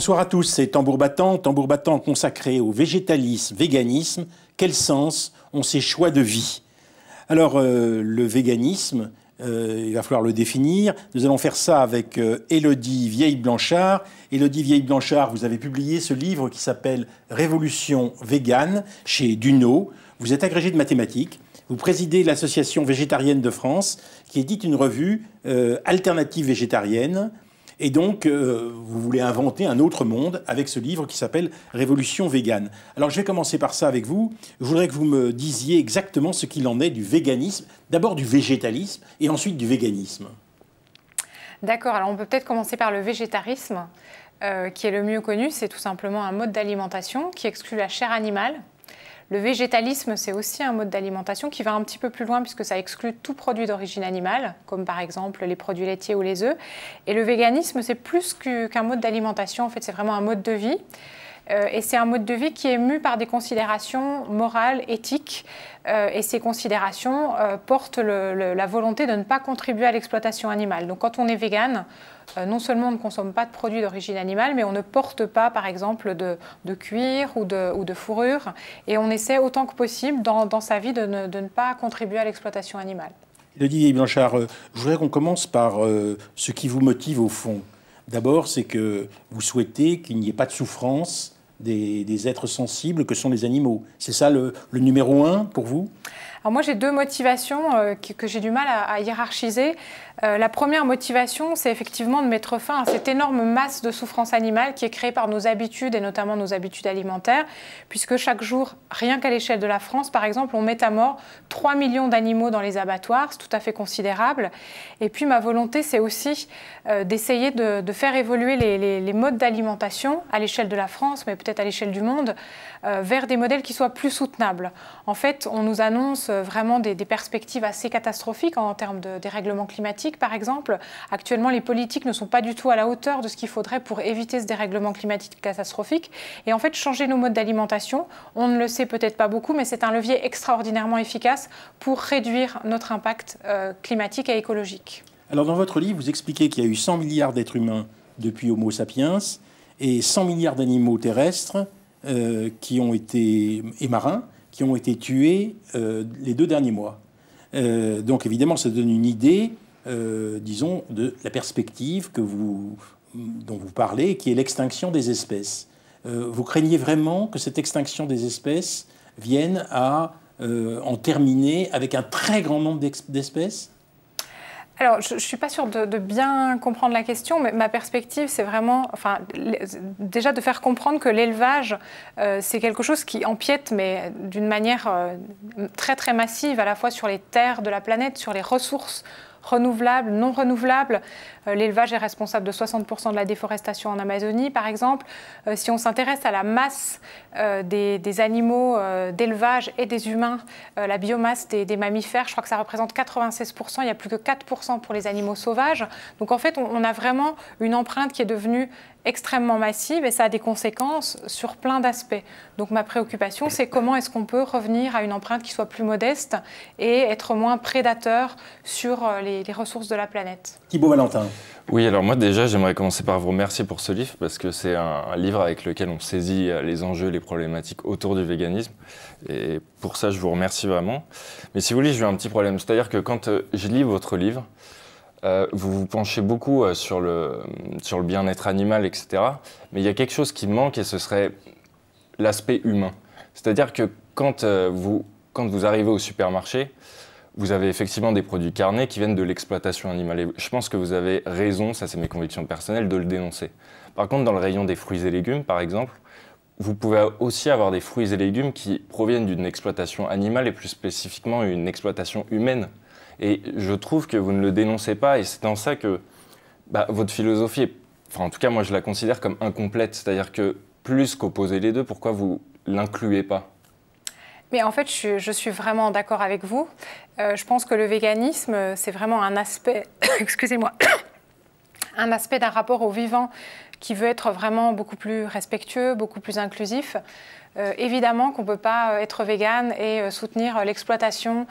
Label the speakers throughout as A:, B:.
A: Bonsoir à tous, c'est Tambour battant, Tambour battant consacré au végétalisme, véganisme, quel sens ont ces choix de vie Alors euh, le véganisme, euh, il va falloir le définir. Nous allons faire ça avec euh, Élodie Vieille-Blanchard. Élodie Vieille-Blanchard, vous avez publié ce livre qui s'appelle Révolution végane chez Duno. Vous êtes agrégée de mathématiques. Vous présidez l'association végétarienne de France qui édite une revue alternative végétarienne et donc, euh, vous voulez inventer un autre monde avec ce livre qui s'appelle Révolution végane. Alors, je vais commencer par ça avec vous. Je voudrais que vous me disiez exactement ce qu'il en est du véganisme, d'abord du végétalisme et ensuite du véganisme.
B: D'accord, alors on peut peut-être commencer par le végétarisme, euh, qui est le mieux connu. C'est tout simplement un mode d'alimentation qui exclut la chair animale, le végétalisme, c'est aussi un mode d'alimentation qui va un petit peu plus loin puisque ça exclut tout produit d'origine animale, comme par exemple les produits laitiers ou les œufs. Et le véganisme, c'est plus qu'un mode d'alimentation, en fait, c'est vraiment un mode de vie euh, et c'est un mode de vie qui est mu par des considérations morales, éthiques, euh, et ces considérations euh, portent la volonté de ne pas contribuer à l'exploitation animale. Donc quand on est végane, euh, non seulement on ne consomme pas de produits d'origine animale, mais on ne porte pas, par exemple, de, cuir ou de, fourrure. Et on essaie autant que possible, dans, sa vie, de ne, pas contribuer à l'exploitation animale.
A: le Didier Blanchard, euh, je voudrais qu'on commence par euh, ce qui vous motive au fond. D'abord, c'est que vous souhaitez qu'il n'y ait pas de souffrance des, êtres sensibles que sont les animaux. C'est ça le, le numéro un pour
C: vous
B: alors moi, j'ai deux motivations euh, que, j'ai du mal à, hiérarchiser. Euh, la première motivation, c'est effectivement de mettre fin à cette énorme masse de souffrance animale qui est créée par nos habitudes et notamment nos habitudes alimentaires, puisque chaque jour, rien qu'à l'échelle de la France, par exemple, on met à mort 3 millions d'animaux dans les abattoirs, c'est tout à fait considérable. Et puis ma volonté, c'est aussi euh, d'essayer de, faire évoluer les modes d'alimentation à l'échelle de la France, mais peut-être à l'échelle du monde, euh, vers des modèles qui soient plus soutenables. En fait, on nous annonce euh, vraiment des, perspectives assez catastrophiques en, termes de dérèglement climatique, par exemple. Actuellement, les politiques ne sont pas du tout à la hauteur de ce qu'il faudrait pour éviter ce dérèglement climatique catastrophique. Et en fait, changer nos modes d'alimentation, on ne le sait peut-être pas beaucoup, mais c'est un levier extraordinairement efficace pour réduire notre impact euh, climatique et écologique.
A: Alors dans votre livre, vous expliquez qu'il y a eu 100 milliards d'êtres humains depuis Homo sapiens et 100 milliards d'animaux terrestres euh, qui ont été, et marins qui ont été tués euh, les deux derniers mois. Euh, donc évidemment, ça donne une idée, disons, de la perspective dont vous parlez, qui est l'extinction des espèces. vous craignez vraiment que cette extinction des espèces vienne à en terminer avec un très grand nombre d'espèces
B: alors, je ne suis pas sûre de, bien comprendre la question, mais ma perspective, c'est vraiment, enfin, déjà de faire comprendre que l'élevage, euh, c'est quelque chose qui empiète, mais d'une manière euh, très très massive, à la fois sur les terres de la planète, sur les ressources renouvelables, non renouvelables. Euh, l'élevage est responsable de 60% de la déforestation en Amazonie, par exemple. Euh, si on s'intéresse à la masse euh, des, animaux d'élevage et des humains, la biomasse des, mammifères, je crois que ça représente 96%. Il n'y a plus que 4% pour les animaux sauvages. Donc en fait, on a vraiment une empreinte qui est devenue extrêmement massive et ça a des conséquences sur plein d'aspects. Donc ma préoccupation, c'est comment est-ce qu'on peut revenir à une empreinte qui soit plus modeste et être moins prédateur sur euh, les, ressources de la planète.
D: Thibaut Valentin. Oui, alors moi déjà, j'aimerais commencer par vous remercier pour ce livre parce que c'est un, livre avec lequel on saisit euh, les enjeux, les problématiques autour du véganisme. Et pour ça, je vous remercie vraiment. Mais si vous voulez, j'ai un petit problème. C'est-à-dire que quand euh, je lis votre livre, euh, vous vous penchez beaucoup euh, sur le, bien-être animal, etc. Mais il y a quelque chose qui manque et ce serait l'aspect humain. C'est-à-dire que quand, euh, vous, quand vous arrivez au supermarché, vous avez effectivement des produits carnés qui viennent de l'exploitation animale. Et je pense que vous avez raison, ça c'est mes convictions personnelles, de le dénoncer. Par contre, dans le rayon des fruits et légumes, par exemple, vous pouvez aussi avoir des fruits et légumes qui proviennent d'une exploitation animale et plus spécifiquement une exploitation humaine et je trouve que vous ne le dénoncez pas, et c'est dans ça que bah, votre philosophie, enfin en tout cas moi je la considère comme incomplète, c'est-à-dire que plus qu'opposer les deux, pourquoi vous l'incluez pas
B: mais en fait, je, suis vraiment d'accord avec vous. Euh, je pense que le véganisme, c'est vraiment un aspect, excusez-moi, un aspect d'un rapport au vivant qui veut être vraiment beaucoup plus respectueux, beaucoup plus inclusif. Euh, évidemment qu'on ne peut pas euh, être végane et euh, soutenir l'exploitation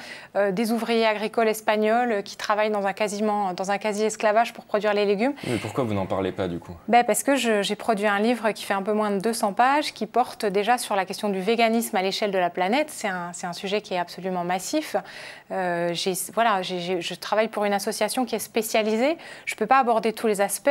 B: des ouvriers agricoles espagnols qui travaillent dans un, quasiment, dans un quasi-esclavage pour produire les légumes.
D: Mais pourquoi vous n'en parlez pas du coup
B: ben, Parce que j'ai produit un livre qui fait un peu moins de 200 pages, qui porte déjà sur la question du véganisme à l'échelle de la planète. C'est un, sujet qui est absolument massif. voilà, je travaille pour une association qui est spécialisée. Je ne peux pas aborder tous les aspects.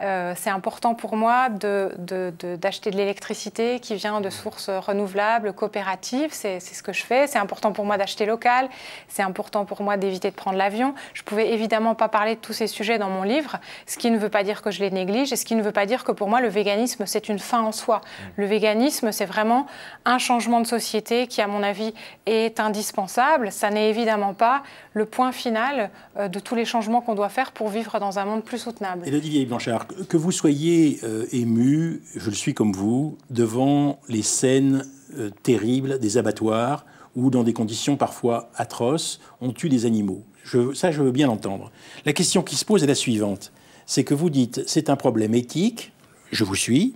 B: C'est important pour moi d'acheter de, de l'électricité qui vient de sources renouvelable, coopérative, c'est ce que je fais. C'est important pour moi d'acheter local, c'est important pour moi d'éviter de prendre l'avion. Je pouvais évidemment pas parler de tous ces sujets dans mon livre, ce qui ne veut pas dire que je les néglige et ce qui ne veut pas dire que pour moi le véganisme c'est une fin en soi. Mmh. Le véganisme c'est vraiment un changement de société qui à mon avis est indispensable. Ça n'est évidemment pas le point final euh, de tous les changements qu'on doit faire pour vivre dans un monde plus soutenable.
A: Élodie Olivier Blanchard, que vous soyez euh, ému, je le suis comme vous, devant les scènes euh, terrible, terribles des abattoirs, ou dans des conditions parfois atroces, on tue des animaux. Je, ça, je veux bien l'entendre. La question qui se pose est la suivante. C'est que vous dites, c'est un problème éthique, je vous suis,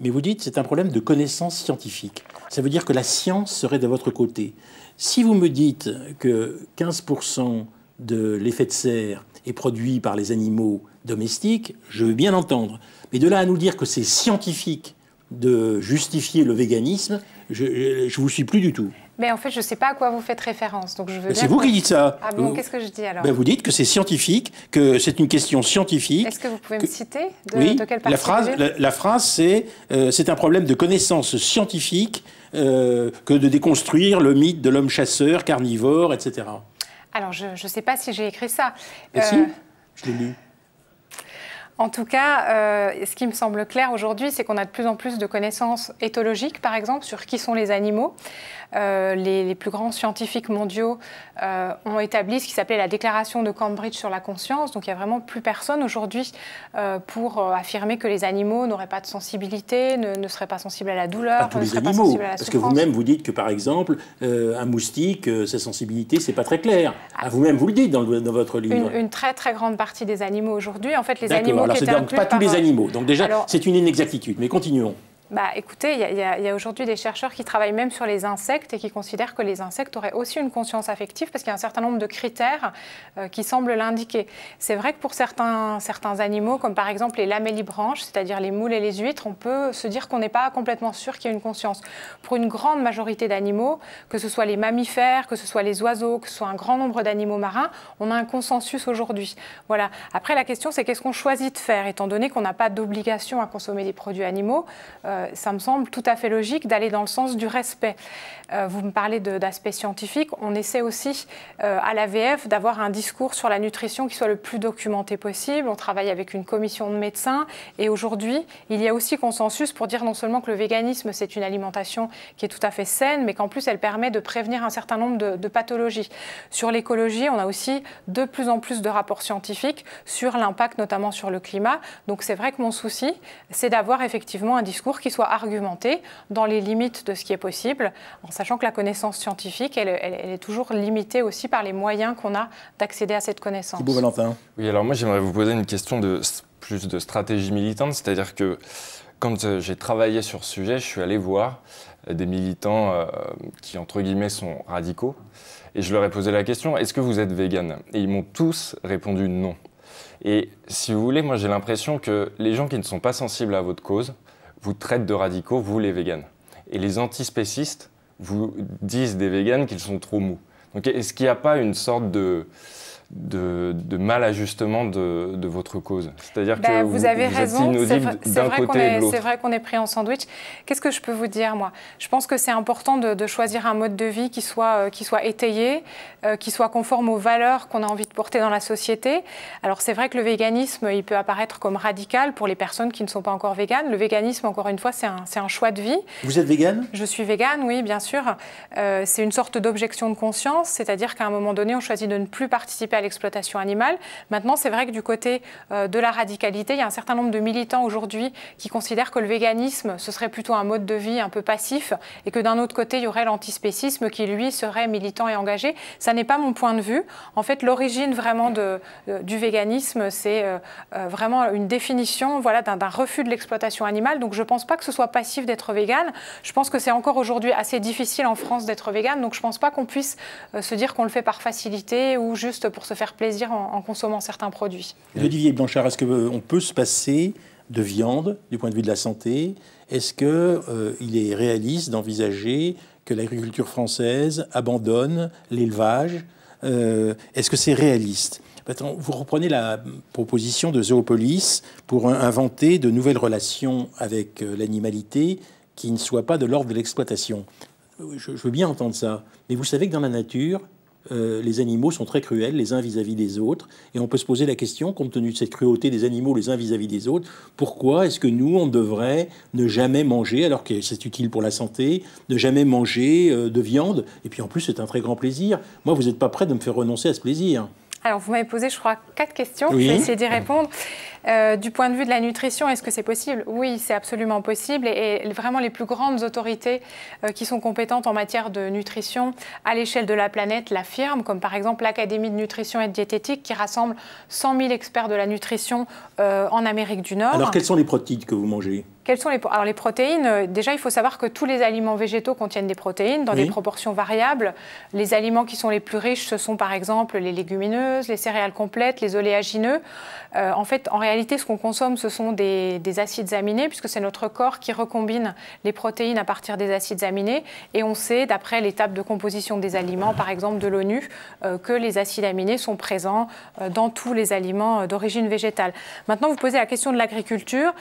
A: mais vous dites, c'est un problème de connaissance scientifique. Ça veut dire que la science serait de votre côté. Si vous me dites que 15% de l'effet de serre est produit par les animaux domestiques, je veux bien l'entendre. Mais de là à nous dire que c'est scientifique de justifier le véganisme, je ne vous suis plus du tout.
B: Mais en fait, je ne sais pas à quoi vous faites référence. Donc je veux c'est vous qui dites ça. Ah bon, qu'est-ce que je dis alors ben, Vous
A: dites que c'est scientifique, que c'est une question scientifique. Est-ce
B: que vous pouvez me citer de, oui, quelle la phrase,
A: la, phrase, c'est euh, c'est un problème de connaissance scientifique euh, que de déconstruire le mythe de l'homme chasseur, carnivore, etc.
B: Alors, je ne sais pas si j'ai écrit ça. Eh si euh, je l'ai lu. En tout cas, euh, ce qui me semble clair aujourd'hui, c'est qu'on a de plus en plus de connaissances éthologiques, par exemple, sur qui sont les animaux. Euh, les, plus grands scientifiques mondiaux euh, ont établi ce qui s'appelait la déclaration de Cambridge sur la conscience. Donc il n'y a vraiment plus personne aujourd'hui euh, pour affirmer que les animaux n'auraient pas de sensibilité, ne, seraient pas sensibles à la douleur. Pas tous les animaux, parce que vous-même
A: vous dites que par exemple un moustique, sa sensibilité, ce n'est pas très clair. Ah. vous-même vous le dites dans, votre livre. Une,
B: très très grande partie des animaux aujourd'hui, en fait, les animaux. Alors, qui alors, pas tous les animaux.
A: Donc déjà, c'est une inexactitude. Mais continuons
B: bah, écoutez, il y a, aujourd'hui des chercheurs qui travaillent même sur les insectes et qui considèrent que les insectes auraient aussi une conscience affective parce qu'il y a un certain nombre de critères euh, qui semblent l'indiquer. C'est vrai que pour certains, certains animaux, comme par exemple les lamellibranches, c'est-à-dire les moules et les huîtres, on peut se dire qu'on n'est pas complètement sûr qu'il y ait une conscience. Pour une grande majorité d'animaux, que ce soit les mammifères, que ce soit les oiseaux, que ce soit un grand nombre d'animaux marins, on a un consensus aujourd'hui. Voilà. Après, la question, c'est qu'est-ce qu'on choisit de faire, étant donné qu'on n'a pas d'obligation à consommer des produits animaux. Euh, euh, ça me semble tout à fait logique d'aller dans le sens du respect. Euh, vous me parlez d'aspect scientifique, On essaie aussi euh, à l'AVF d'avoir un discours sur la nutrition qui soit le plus documenté possible. On travaille avec une commission de médecins. Et aujourd'hui, il y a aussi consensus pour dire non seulement que le véganisme, c'est une alimentation qui est tout à fait saine, mais qu'en plus, elle permet de prévenir un certain nombre de, de pathologies. Sur l'écologie, on a aussi de plus en plus de rapports scientifiques sur l'impact notamment sur le climat. Donc c'est vrai que mon souci, c'est d'avoir effectivement un discours qui soit argumenté dans les limites de ce qui est possible, en sachant que la connaissance scientifique, elle, est toujours limitée aussi par les moyens qu'on a d'accéder à cette connaissance. Thibault
D: Valentin. Oui, alors moi j'aimerais vous poser une question de plus de stratégie militante, c'est-à-dire que quand euh, j'ai travaillé sur ce sujet, je suis allé voir euh, des militants euh, qui, entre guillemets, sont radicaux. Et je leur ai posé la question, est-ce que vous êtes vegan Et ils m'ont tous répondu non. Et si vous voulez, moi j'ai l'impression que les gens qui ne sont pas sensibles à votre cause, vous traitez de radicaux, vous les véganes. Et les antispécistes vous disent des véganes qu'ils sont trop mous. Donc est-ce qu'il n'y a pas une sorte de de, mal ajustement de, votre cause. C'est-à-dire bah, que vous, vous avez raison, c'est vrai,
B: qu'on est, pris en sandwich. Qu'est-ce que je peux vous dire, moi Je pense que c'est important de, choisir un mode de vie qui soit, euh, qui soit étayé, euh, qui soit conforme aux valeurs qu'on a envie de porter dans la société. Alors c'est vrai que le véganisme, il peut apparaître comme radical pour les personnes qui ne sont pas encore véganes. Le véganisme, encore une fois, c'est un, un, choix de vie.
A: Vous êtes végane
B: Je suis végane, oui, bien sûr. Euh, c'est une sorte d'objection de conscience, c'est-à-dire qu'à un moment donné, on choisit de ne plus participer à l'exploitation animale. Maintenant, c'est vrai que du côté euh, de la radicalité, il y a un certain nombre de militants aujourd'hui qui considèrent que le véganisme, ce serait plutôt un mode de vie un peu passif et que d'un autre côté, il y aurait l'antispécisme qui, lui, serait militant et engagé. Ça n'est pas mon point de vue. En fait, l'origine vraiment de, euh, du véganisme, c'est euh, vraiment une définition voilà, d'un refus de l'exploitation animale. Donc, je ne pense pas que ce soit passif d'être végane. Je pense que c'est encore aujourd'hui assez difficile en France d'être végane. Donc, je ne pense pas qu'on puisse se dire qu'on le fait par facilité ou juste pour se faire plaisir en, consommant certains produits.
A: Et Olivier Blanchard, est-ce qu'on peut se passer de viande du point de vue de la santé Est-ce qu'il euh, il est réaliste d'envisager que l'agriculture française abandonne l'élevage euh, Est-ce que c'est réaliste vous reprenez la proposition de Zoopolis pour inventer de nouvelles relations avec euh, l'animalité qui ne soient pas de l'ordre de l'exploitation. Je, veux bien entendre ça, mais vous savez que dans la nature, euh, les animaux sont très cruels les uns vis-à-vis des autres. Et on peut se poser la question, compte tenu de cette cruauté des animaux les uns vis-à-vis des autres, pourquoi est-ce que nous, on devrait ne jamais manger, alors que c'est utile pour la santé, ne jamais manger euh, de viande Et puis en plus, c'est un très grand plaisir. Moi, vous n'êtes pas prêt de me faire renoncer à ce plaisir.
B: Alors, vous m'avez posé, je crois, quatre questions. Je vais essayer d'y répondre. Euh, du point de vue de la nutrition, est-ce que c'est possible Oui, c'est absolument possible. Et, vraiment, les plus grandes autorités euh, qui sont compétentes en matière de nutrition à l'échelle de la planète l'affirment, comme par exemple l'Académie de nutrition et diététique qui rassemble 100 000 experts de la nutrition euh, en Amérique du Nord. Alors, quelles sont
A: les protéines que vous mangez
B: sont les, alors les protéines euh, Déjà, il faut savoir que tous les aliments végétaux contiennent des protéines dans des proportions variables. Les aliments qui sont les plus riches, ce sont par exemple les légumineuses, les céréales complètes, les oléagineux. Euh, en fait, en réalité, ce qu'on consomme, ce sont des, acides aminés, puisque c'est notre corps qui recombine les protéines à partir des acides aminés. Et on sait, d'après l'étape de composition des aliments, par exemple de l'ONU, euh, que les acides aminés sont présents dans tous les aliments d'origine végétale. Maintenant, vous posez la question de l'agriculture.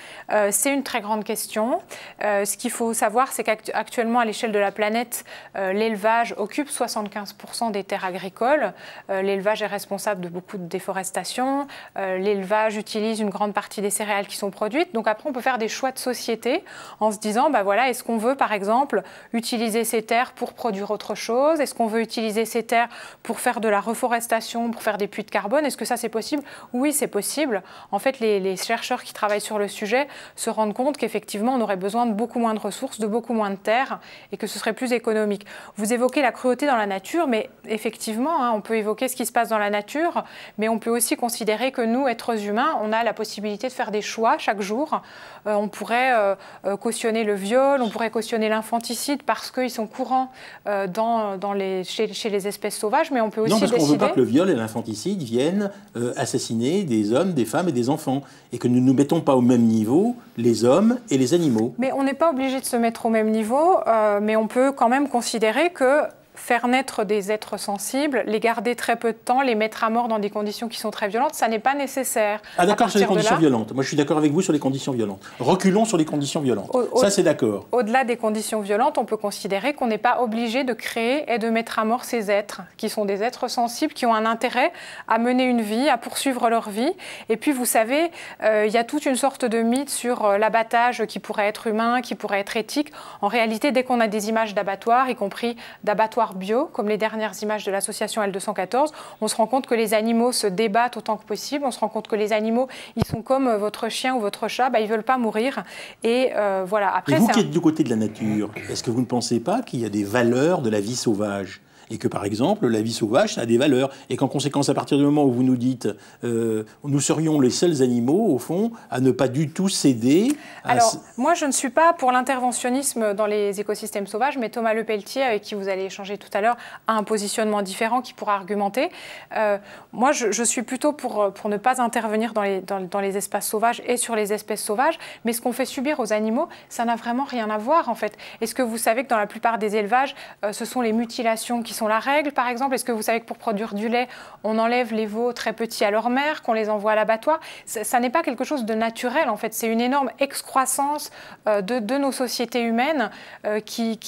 B: c'est une très grande de question. Euh, ce qu'il faut savoir, c'est qu'actuellement, à l'échelle de la planète, euh, l'élevage occupe 75% des terres agricoles. Euh, l'élevage est responsable de beaucoup de déforestation. l'élevage utilise une grande partie des céréales qui sont produites. Donc après, on peut faire des choix de société en se disant, ben voilà, est-ce qu'on veut, par exemple, utiliser ces terres pour produire autre chose Est-ce qu'on veut utiliser ces terres pour faire de la reforestation, pour faire des puits de carbone Est-ce que ça, c'est possible Oui, c'est possible. En fait, les, les chercheurs qui travaillent sur le sujet se rendent compte effectivement, on aurait besoin de beaucoup moins de ressources, de beaucoup moins de terres, et que ce serait plus économique. Vous évoquez la cruauté dans la nature, mais effectivement, hein, on peut évoquer ce qui se passe dans la nature, mais on peut aussi considérer que nous, êtres humains, on a la possibilité de faire des choix chaque jour. Euh, on pourrait euh, euh, cautionner le viol, on pourrait cautionner l'infanticide parce qu'ils sont courants dans, dans les, chez, les espèces sauvages, mais on peut aussi non, parce qu'on ne veut pas que le
A: viol et l'infanticide viennent assassiner des hommes, des femmes et des enfants, et que nous ne mettons pas au même niveau les hommes et les animaux.
B: Mais on n'est pas obligé de se mettre au même niveau, euh, mais on peut quand même considérer que faire naître des êtres sensibles, les garder très peu de temps, les mettre à mort dans des conditions qui sont très violentes, ça n'est pas nécessaire. Ah d'accord, sur les conditions violentes.
A: Moi, je suis d'accord avec vous sur les conditions violentes. Reculons sur les conditions violentes. ça, c'est d'accord.
B: Au-delà des conditions violentes, on peut considérer qu'on n'est pas obligé de créer et de mettre à mort ces êtres, qui sont des êtres sensibles, qui ont un intérêt à mener une vie, à poursuivre leur vie. Et puis, vous savez, euh, il y a toute une sorte de mythe sur euh, l'abattage qui pourrait être humain, qui pourrait être éthique. En réalité, dès qu'on a des images d'abattoirs, y compris d'abattoirs bio, comme les dernières images de l'association L214. On se rend compte que les animaux se débattent autant que possible. On se rend compte que les animaux, ils sont comme euh, votre chien ou votre chat, bah, ils ne veulent pas mourir. Et euh, voilà. Après, vous qui êtes
A: du côté de la nature, est-ce que vous ne pensez pas qu'il y a des valeurs de la vie sauvage et que par exemple la vie sauvage ça a des valeurs et qu'en conséquence à partir du moment où vous nous dites euh, nous serions les seuls animaux au fond à ne pas du tout céder. Alors
B: moi je ne suis pas pour l'interventionnisme dans les écosystèmes sauvages mais Thomas Lepelletier avec qui vous allez échanger tout à l'heure a un positionnement différent qui pourra argumenter. Euh, moi je, suis plutôt pour, euh, pour ne pas intervenir dans les, dans, les espaces sauvages et sur les espèces sauvages mais ce qu'on fait subir aux animaux ça n'a vraiment rien à voir en fait. Est-ce que vous savez que dans la plupart des élevages ce sont les mutilations qui sont la règle, par exemple Est-ce que vous savez que pour produire du lait, on enlève les veaux très petits à leur mère, qu'on les envoie à l'abattoir Ça, n'est pas quelque chose de naturel, en fait. C'est une énorme excroissance euh, de, nos sociétés humaines euh, qui,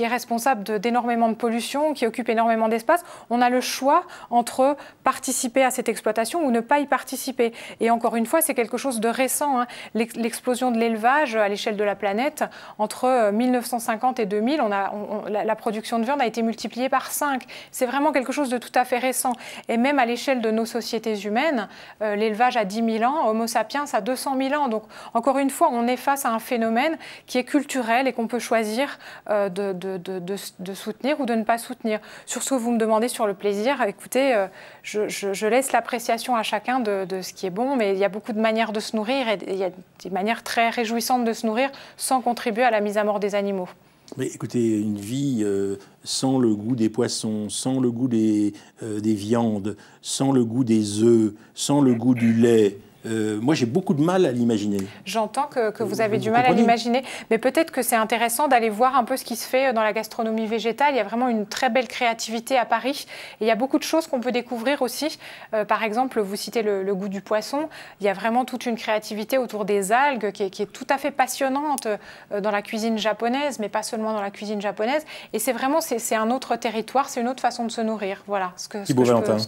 B: est responsable d'énormément de, pollution, qui occupe énormément d'espace. On a le choix entre participer à cette exploitation ou ne pas y participer. Et encore une fois, c'est quelque chose de récent. Hein. L'explosion de l'élevage à l'échelle de la planète, entre 1950 euh, et 2000, la, la production de viande a été multipliée par c'est vraiment quelque chose de tout à fait récent. Et même à l'échelle de nos sociétés humaines, euh, l'élevage a 10 000 ans, Homo sapiens a 200 000 ans. Donc encore une fois, on est face à un phénomène qui est culturel et qu'on peut choisir euh, de, soutenir ou de ne pas soutenir. Sur ce que vous me demandez sur le plaisir, écoutez, euh, je, je, laisse l'appréciation à chacun de, ce qui est bon, mais il y a beaucoup de manières de se nourrir et il y a des manières très réjouissantes de se nourrir sans contribuer à la mise à mort des animaux.
A: Mais écoutez, une vie euh, sans le goût des poissons, sans le goût des, euh, des viandes, sans le goût des œufs, sans le goût du lait, euh, moi j'ai beaucoup de mal à l'imaginer.
B: J'entends que, vous euh, avez du mal à l'imaginer, mais peut-être que c'est intéressant d'aller voir un peu ce qui se fait dans la gastronomie végétale. Il y a vraiment une très belle créativité à Paris et il y a beaucoup de choses qu'on peut découvrir aussi. Euh, par exemple, vous citez le, goût du poisson, il y a vraiment toute une créativité autour des algues qui est, tout à fait passionnante dans la cuisine japonaise, mais pas seulement dans la cuisine japonaise. Et c'est vraiment, c'est un autre territoire, c'est une autre façon de se nourrir. Voilà ce que, ce que,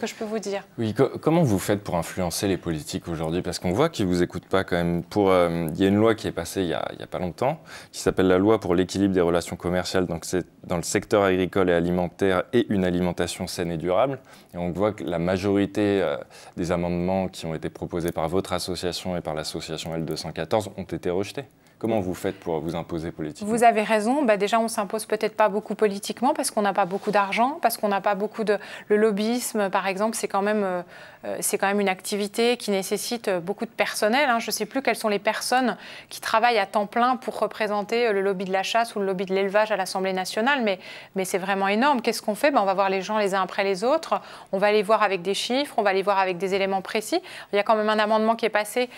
B: je, peux, vous dire.
D: Oui, comment vous faites pour influencer les politiques aujourd'hui parce qu'on voit qu'ils ne vous écoutent pas quand même. Pour, euh, il y a une loi qui est passée il n'y a, pas longtemps, qui s'appelle la loi pour l'équilibre des relations commerciales dans le secteur agricole et alimentaire et une alimentation saine et durable. Et on voit que la majorité euh, des amendements qui ont été proposés par votre association et par l'association L214 ont été rejetés. Comment vous faites pour vous imposer politiquement
B: Vous avez raison. Bah, déjà, on s'impose peut-être pas beaucoup politiquement parce qu'on n'a pas beaucoup d'argent, parce qu'on n'a pas beaucoup de le lobbyisme, par exemple. C'est quand même euh, euh, c'est quand même une activité qui nécessite euh, beaucoup de personnel. Hein. Je ne sais plus quelles sont les personnes qui travaillent à temps plein pour représenter le lobby de la chasse ou le lobby de l'élevage à l'Assemblée nationale, mais mais c'est vraiment énorme. Qu'est-ce qu'on fait bah, on va voir les gens les uns après les autres. On va les voir avec des chiffres, on va les voir avec des éléments précis. Il y a quand même un amendement qui est passé.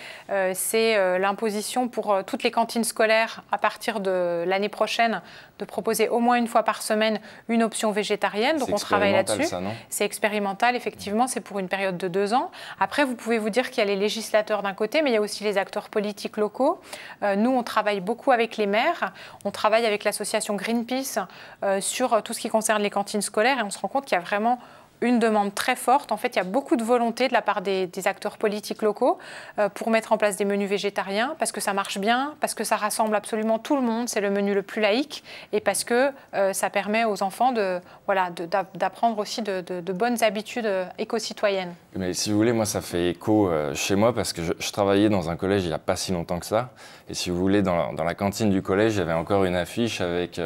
B: c'est l'imposition pour toutes les quantités cantine scolaires, à partir de l'année prochaine, de proposer au moins une fois par semaine une option végétarienne. Donc on travaille là-dessus. C'est expérimental, effectivement, c'est pour une période de deux ans. Après, vous pouvez vous dire qu'il y a les législateurs d'un côté, mais il y a aussi les acteurs politiques locaux. Euh, nous, on travaille beaucoup avec les maires, on travaille avec l'association Greenpeace euh, sur tout ce qui concerne les cantines scolaires et on se rend compte qu'il y a vraiment une demande très forte. En fait, il y a beaucoup de volonté de la part des, acteurs politiques locaux euh, pour mettre en place des menus végétariens parce que ça marche bien, parce que ça rassemble absolument tout le monde, c'est le menu le plus laïque et parce que euh, ça permet aux enfants de voilà d'apprendre aussi de, bonnes habitudes éco-citoyennes.
D: Mais si vous voulez, moi ça fait écho euh, chez moi parce que je, travaillais dans un collège il n'y a pas si longtemps que ça et si vous voulez dans la, dans la cantine du collège, avait encore une affiche avec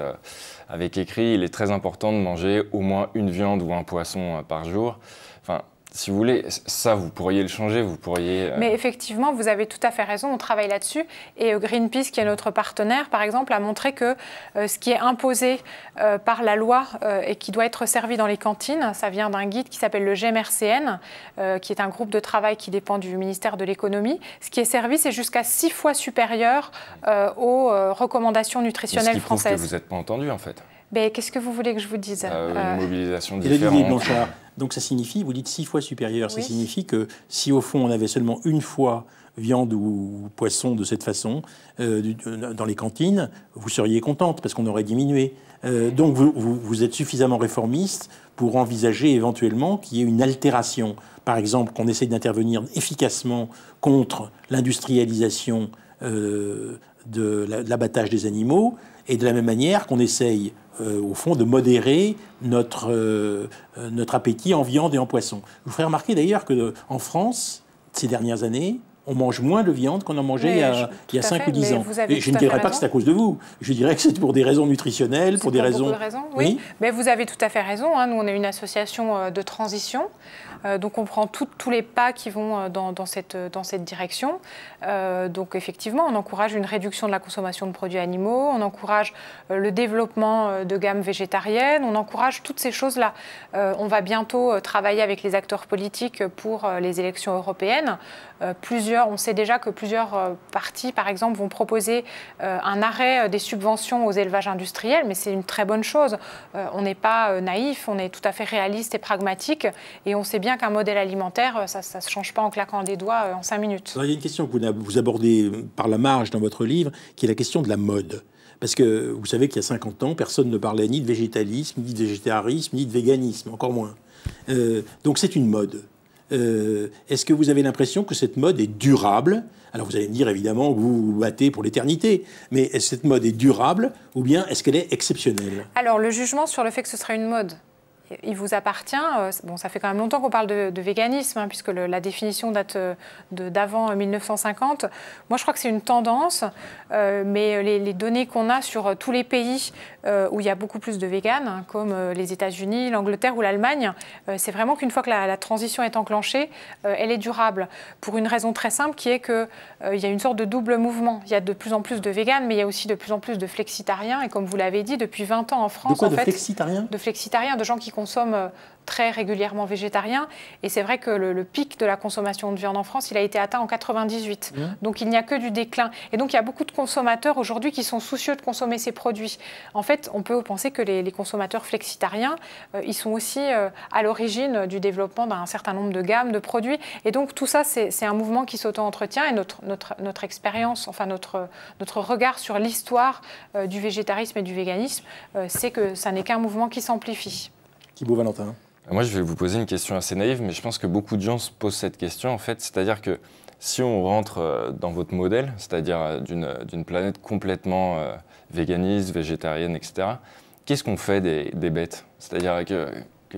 D: avec écrit, il est très important de manger au moins une viande ou un poisson euh, par jour si vous voulez, ça, vous pourriez le changer, vous pourriez... Euh, Mais
B: effectivement, vous avez tout à fait raison, on travaille là-dessus. Et euh, Greenpeace, qui est notre partenaire, par exemple, a montré que euh, ce qui est imposé par la loi et qui doit être servi dans les cantines, ça vient d'un guide qui s'appelle le GMRCN, qui est un groupe de travail qui dépend du ministère de l'économie. Ce qui est servi, c'est jusqu'à six fois supérieur aux recommandations nutritionnelles ce qui françaises. Prouve que vous
D: n'êtes pas entendu, en fait.
B: Mais ben, qu'est-ce que vous voulez que je vous dise Une
D: mobilisation différente.
A: Donc ça signifie, vous dites six fois supérieur, ça signifie que si au fond on avait seulement une fois viande ou poisson de cette façon euh, euh, dans les cantines, vous seriez contente parce qu'on aurait diminué. Euh, donc vous, êtes suffisamment réformiste pour envisager éventuellement qu'il y ait une altération. Par exemple, qu'on essaie d'intervenir efficacement contre l'industrialisation de l'abattage des animaux, et de la même manière qu'on essaye, euh, au fond, de modérer notre, euh, euh, notre appétit en viande et en poisson. vous ferai remarquer d'ailleurs que en France, ces dernières années, on mange moins de viande qu'on en mangeait il y a, 5 ou 10 ans. Et je ne dirais pas que c'est à cause de vous. Je dirais que c'est pour des raisons nutritionnelles, pour des raisons... oui.
B: Mais vous avez tout à fait raison. Hein. Nous, on est une association de transition. Euh, donc on prend tous les pas qui vont euh, euh, dans, cette, direction. donc effectivement, on encourage une réduction de la consommation de produits animaux, on encourage le développement de gammes végétariennes, on encourage toutes ces choses-là. on va bientôt travailler avec les acteurs politiques pour les élections européennes. on sait déjà que plusieurs partis, par exemple, vont proposer un arrêt des subventions aux élevages industriels, mais c'est une très bonne chose. on n'est pas naïf, on est tout à fait réaliste et pragmatique, et on sait bien qu'un modèle alimentaire, euh, ça ne se change pas en claquant des doigts euh, en cinq minutes. il
A: y a une question que vous abordez par la marge dans votre livre, qui est la question de la mode. Parce que vous savez qu'il y a 50 ans, personne ne parlait ni de végétalisme, ni de végétarisme, ni de véganisme, encore moins. Euh, donc c'est une mode. Est-ce que vous avez l'impression que cette mode est durable Alors vous allez me dire évidemment vous vous battez pour l'éternité, mais est-ce que cette mode est durable ou bien est-ce qu'elle est exceptionnelle
B: Alors le jugement sur le fait que ce serait une mode, il vous appartient. Euh, bon, ça fait quand même longtemps qu'on parle de, véganisme, hein, puisque la définition date euh, d'avant 1950. Euh, Moi, je crois que c'est une tendance, mais les, données qu'on a sur tous les pays où il y a beaucoup plus de véganes, hein, comme les États-Unis, l'Angleterre ou l'Allemagne, c'est vraiment qu'une fois que la, transition est enclenchée, elle est durable. Pour une raison très simple, qui est qu'il y a une sorte de double mouvement. Il y a de plus en plus de véganes, mais il y a aussi de plus en plus de flexitariens. Et comme vous l'avez dit, depuis 20 ans en France. De quoi, de flexitariens De flexitariens, de gens qui consomment euh, très régulièrement végétarien. Et c'est vrai que le, pic de la consommation de viande en France, il a été atteint en 98. Mmh. Donc il n'y a que du déclin. Et donc il y a beaucoup de consommateurs aujourd'hui qui sont soucieux de consommer ces produits. En fait, on peut penser que les, consommateurs flexitariens, euh, ils sont aussi euh, à l'origine du développement d'un certain nombre de gammes de produits. Et donc tout ça, c'est un mouvement qui s'auto-entretient. Et notre, notre, notre expérience, enfin notre, notre regard sur l'histoire du végétarisme et du véganisme, c'est que ça n'est qu'un mouvement qui s'amplifie
A: beau Valentin.
D: Moi, je vais vous poser une question assez naïve, mais je pense que beaucoup de gens se posent cette question, en fait. C'est-à-dire que si on rentre euh, dans votre modèle, c'est-à-dire euh, euh, d'une planète complètement véganiste, végétarienne, etc., qu'est-ce qu'on fait des, des bêtes C'est-à-dire que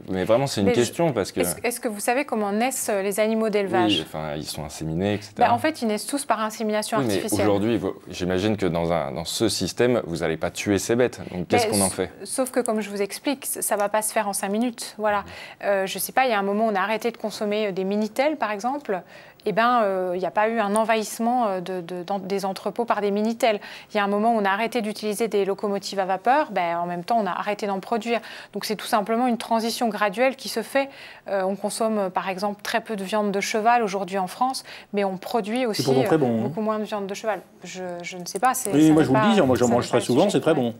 D: mais vraiment, c'est une question parce que.
B: Est-ce que vous savez comment naissent euh, les animaux d'élevage oui,
D: enfin, ils sont inséminés, etc. Bah, en
B: fait, ils naissent tous par insémination artificielle. Aujourd'hui,
D: j'imagine que dans, un, dans ce système, vous n'allez pas tuer ces bêtes. Donc, qu'est-ce qu'on en fait
B: Sauf que, comme je vous explique, ça ne va pas se faire en 5 minutes. Voilà. Mmh. Euh, je ne sais pas, il y a un moment, on a arrêté de consommer euh, des Minitel, par exemple. Eh ben, il euh, n'y a pas eu un envahissement euh, des entrepôts par des Minitel. Il y a un moment où on a arrêté d'utiliser des locomotives à vapeur, ben, en même temps, on a arrêté d'en produire. Donc c'est tout simplement une transition graduelle qui se fait. Euh, on consomme, par exemple, très peu de viande de cheval aujourd'hui en France, mais on produit aussi hein. beaucoup moins de viande de cheval. Je, ne sais pas. Oui, moi je vous le dis, hein, moi j'en mange
D: très souvent, c'est très bon.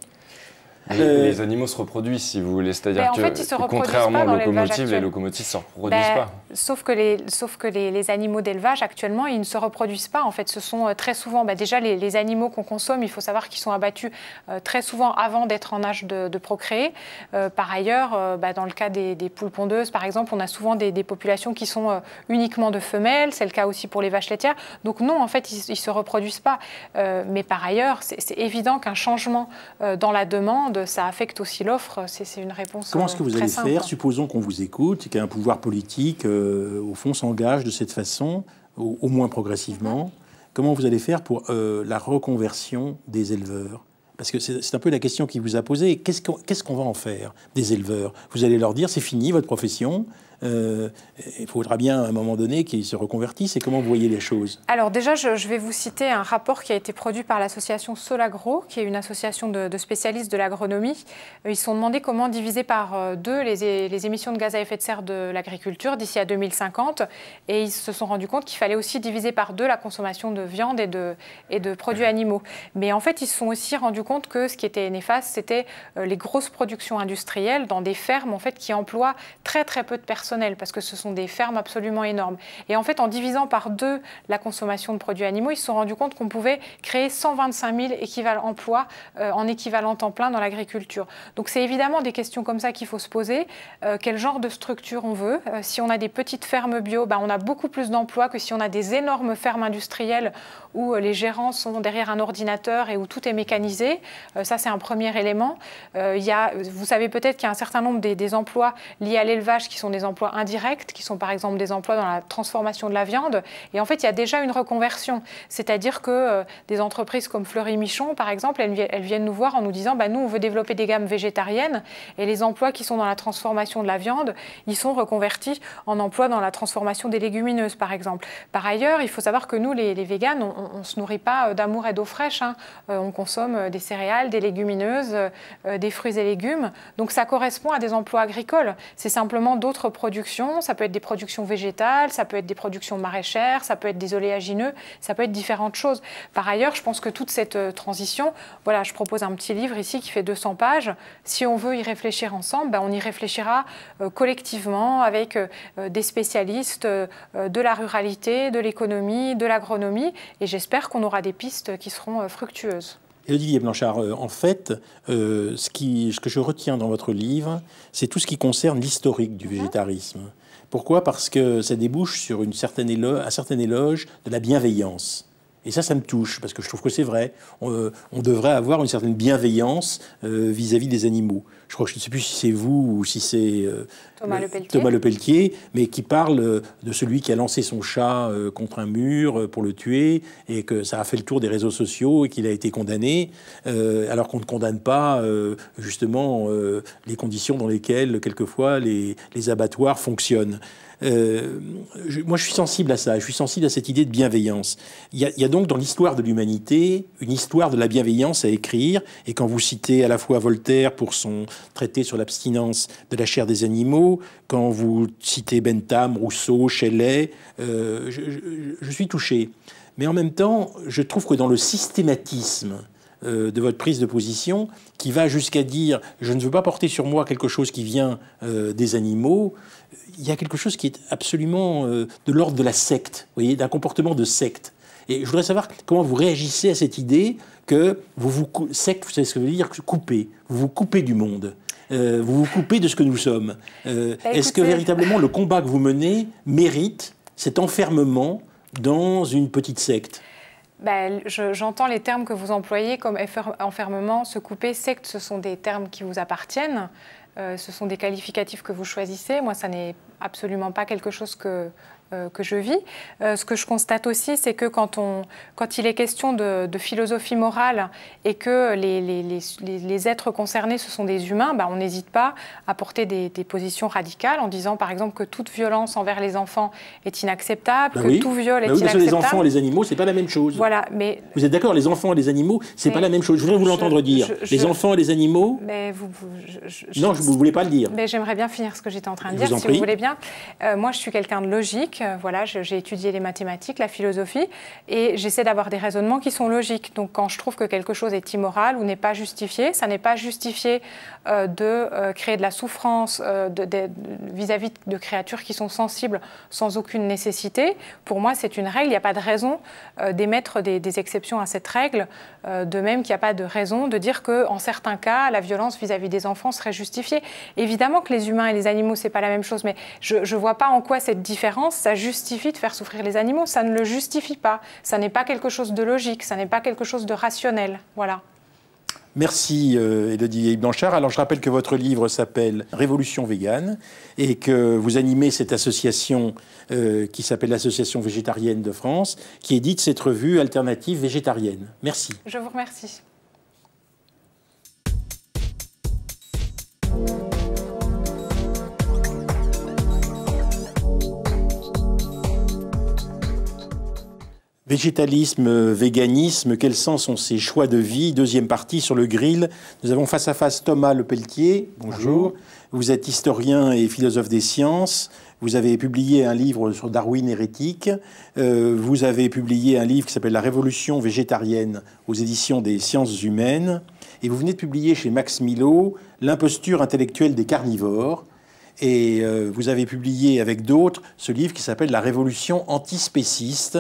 D: Euh, les, animaux se reproduisent, si vous voulez. C'est-à-dire ben, que, contrairement aux locomotives, les locomotives ne se ben, reproduisent pas.
B: Sauf que les, sauf que les, animaux d'élevage, actuellement, ils ne se reproduisent pas. En fait, ce sont euh, très souvent, ben, déjà, les, animaux qu'on consomme, il faut savoir qu'ils sont abattus euh, très souvent avant d'être en âge de, procréer. par ailleurs, dans le cas des, poules pondeuses, par exemple, on a souvent des, des populations qui sont uniquement de femelles. C'est le cas aussi pour les vaches laitières. Donc, non, en fait, ils ne se reproduisent pas. mais par ailleurs, c'est évident qu'un changement dans la demande, ça affecte aussi l'offre. C'est une réponse. Comment est-ce que vous euh, allez faire
A: Supposons qu'on vous écoute, qu'un pouvoir politique, euh, au fond, s'engage de cette façon, au, moins progressivement. Mhm. Comment vous allez faire pour euh, la reconversion des éleveurs parce que c'est un peu la question qui vous a posée. Qu'est-ce qu'on va en faire des éleveurs Vous allez leur dire, c'est fini votre profession, euh, il faudra bien à un moment donné qu'ils se reconvertissent. Et comment vous voyez les choses
B: Alors déjà, je, vais vous citer un rapport qui a été produit par l'association Solagro, qui est une association de, spécialistes de l'agronomie. Euh, ils se sont demandé comment diviser par euh, deux les, émissions de gaz à effet de serre de l'agriculture d'ici à 2050. Et ils se sont rendus compte qu'il fallait aussi diviser par deux la consommation de viande et de, et de produits animaux. Mais en fait, ils se sont aussi rendus compte que ce qui était néfaste, c'était les grosses productions industrielles dans des fermes en fait, qui emploient très très peu de personnes parce que ce sont des fermes absolument énormes. Et en fait, en divisant par deux la consommation de produits animaux, ils se sont rendus compte qu'on pouvait créer 125 000 équivalents emplois euh, en équivalent temps plein dans l'agriculture. Donc c'est évidemment des questions comme ça qu'il faut se poser. Euh, quel genre de structure on veut euh, Si on a des petites fermes bio, ben, on a beaucoup plus d'emplois que si on a des énormes fermes industrielles où les gérants sont derrière un ordinateur et où tout est mécanisé. ça, c'est un premier élément. il y a, vous savez peut-être qu'il y a un certain nombre des, des emplois liés à l'élevage qui sont des emplois indirects, qui sont par exemple des emplois dans la transformation de la viande. Et en fait, il y a déjà une reconversion. C'est-à-dire que euh, des entreprises comme Fleury Michon, par exemple, elles, viennent nous voir en nous disant bah, nous, on veut développer des gammes végétariennes et les emplois qui sont dans la transformation de la viande, ils sont reconvertis en emplois dans la transformation des légumineuses, par exemple. Par ailleurs, il faut savoir que nous, les, les véganes, on se nourrit pas euh, d'amour et d'eau fraîche. Hein. Euh, on consomme des céréales, des légumineuses, des fruits et légumes. Donc ça correspond à des emplois agricoles. C'est simplement d'autres produits ça peut être des productions végétales, ça peut être des productions maraîchères, ça peut être des oléagineux, ça peut être différentes choses. Par ailleurs, je pense que toute cette euh, transition, voilà, je propose un petit livre ici qui fait 200 pages. Si on veut y réfléchir ensemble, ben on y réfléchira euh, collectivement avec euh, des spécialistes de la ruralité, de l'économie, de l'agronomie, et j'espère qu'on aura des pistes qui seront fructueuses.
A: Et Olivier Blanchard, euh, en fait, euh, ce, que je retiens dans votre livre, c'est tout ce qui concerne l'historique du mhm. végétarisme. Pourquoi Parce que ça débouche sur une certaine un certain éloge de la bienveillance. Et ça, ça me touche, parce que je trouve que c'est vrai. On, euh, devrait avoir une certaine bienveillance vis à -vis des animaux je crois que je ne sais plus si c'est vous ou si c'est euh,
B: Thomas, le,
A: Pelletier, mais qui parle euh, de celui qui a lancé son chat euh, contre un mur pour le tuer et que ça a fait le tour des réseaux sociaux et qu'il a été condamné, alors qu'on ne condamne pas justement les conditions dans lesquelles quelquefois les abattoirs fonctionnent. Euh, moi, je suis sensible à ça. Je suis sensible à cette idée de bienveillance. Il y a, donc dans l'histoire de l'humanité une histoire de la bienveillance à écrire. Et quand vous citez à la fois Voltaire pour son traité sur l'abstinence de la chair des animaux, quand vous citez Bentham, Rousseau, Shelley, euh, je suis touché. Mais en même temps, je trouve que dans le systématisme euh, de votre prise de position qui va jusqu'à dire je ne veux pas porter sur moi quelque chose qui vient euh, des animaux. Il y a quelque chose qui est absolument euh, de l'ordre de la secte, vous voyez, d'un comportement de secte. Et je voudrais savoir comment vous réagissez à cette idée que vous vous secte, vous ce que veut dire couper, vous vous coupez du monde. vous vous coupez de ce que nous sommes. Bah, est-ce que véritablement le combat que vous menez mérite cet enfermement dans une petite secte
B: ben, j'entends les termes que vous employez comme enfermement, se couper, secte, ce sont des termes qui vous appartiennent, euh, ce sont des qualificatifs que vous choisissez. Moi, ça n'est absolument pas quelque chose que euh, que je vis. Euh, ce que je constate aussi, c'est que quand, on, quand il est question de, philosophie morale et que les, les, les, les, êtres concernés, ce sont des humains, bah, on n'hésite pas à porter des, positions radicales en disant, par exemple, que toute violence envers les enfants est inacceptable, bah que tout viol bah est Mais parce les enfants et les
A: animaux, c'est pas la même chose. Voilà, mais vous êtes d'accord, les enfants et les animaux, c'est pas la même chose. Je voudrais vous l'entendre dire. les enfants et les animaux.
B: Mais vous, non, je ne voulais pas le dire. Mais j'aimerais bien finir ce que j'étais en train de dire, si vous voulez bien. Euh, moi, je suis quelqu'un de logique. Euh, voilà, j'ai étudié les mathématiques, la philosophie, et j'essaie d'avoir des raisonnements qui sont logiques. Donc quand je trouve que quelque chose est immoral ou n'est pas justifié, ça n'est pas justifié euh, de euh, créer de la souffrance vis-à-vis de, créatures qui sont sensibles sans aucune nécessité. Pour moi, c'est une règle, il n'y a pas de raison d'émettre des, exceptions à cette règle, de même qu'il n'y a pas de raison de dire que, en certains cas, la violence vis-à-vis des enfants serait justifiée. Évidemment que les humains et les animaux, c'est pas la même chose, mais je ne vois pas en quoi cette différence ça justifie de faire souffrir les animaux. Ça ne le justifie pas. Ça n'est pas quelque chose de logique, ça n'est pas quelque chose de rationnel. Voilà.
A: Merci euh, Elodie Blanchard. Alors je rappelle que votre livre s'appelle Révolution végane et que vous animez cette association euh, qui s'appelle l'Association végétarienne de France qui édite cette revue alternative végétarienne.
B: Merci. Je vous remercie.
A: Végétalisme, euh, véganisme, quels sens ont ces choix de vie Deuxième partie sur le grill. Nous avons face à face Thomas Le Bonjour. Bonjour. Vous êtes historien et philosophe des sciences. Vous avez publié un livre sur Darwin hérétique. Euh, vous avez publié un livre qui s'appelle La Révolution végétarienne aux éditions des sciences humaines. Et vous venez de publier chez Max Milo L'imposture intellectuelle des carnivores et euh, vous avez publié avec d'autres ce livre qui s'appelle La Révolution antispéciste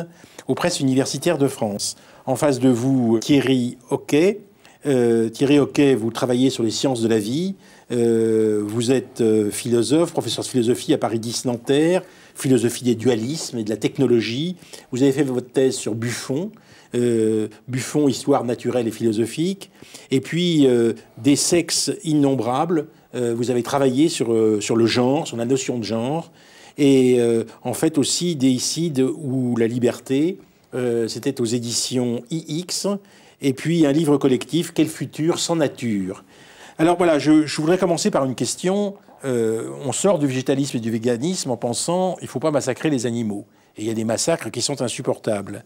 A: aux presses universitaires de France. En face de vous, Thierry Hoquet, euh, Thierry Hockey, vous travaillez sur les sciences de la vie. Euh, vous êtes philosophe, professeur de philosophie à Paris 10 Nanterre, philosophie des dualismes et de la technologie. Vous avez fait votre thèse sur Buffon, Buffon, histoire naturelle et philosophique, et puis des sexes innombrables, euh, vous avez travaillé sur, euh, sur le genre, sur la notion de genre, et euh, en fait aussi Déicide ou La Liberté, c'était aux éditions IX, et puis un livre collectif, Quel futur sans nature Alors voilà, je, voudrais commencer par une question. on sort du végétalisme et du véganisme en pensant il ne faut pas massacrer les animaux. Et il y a des massacres qui sont insupportables.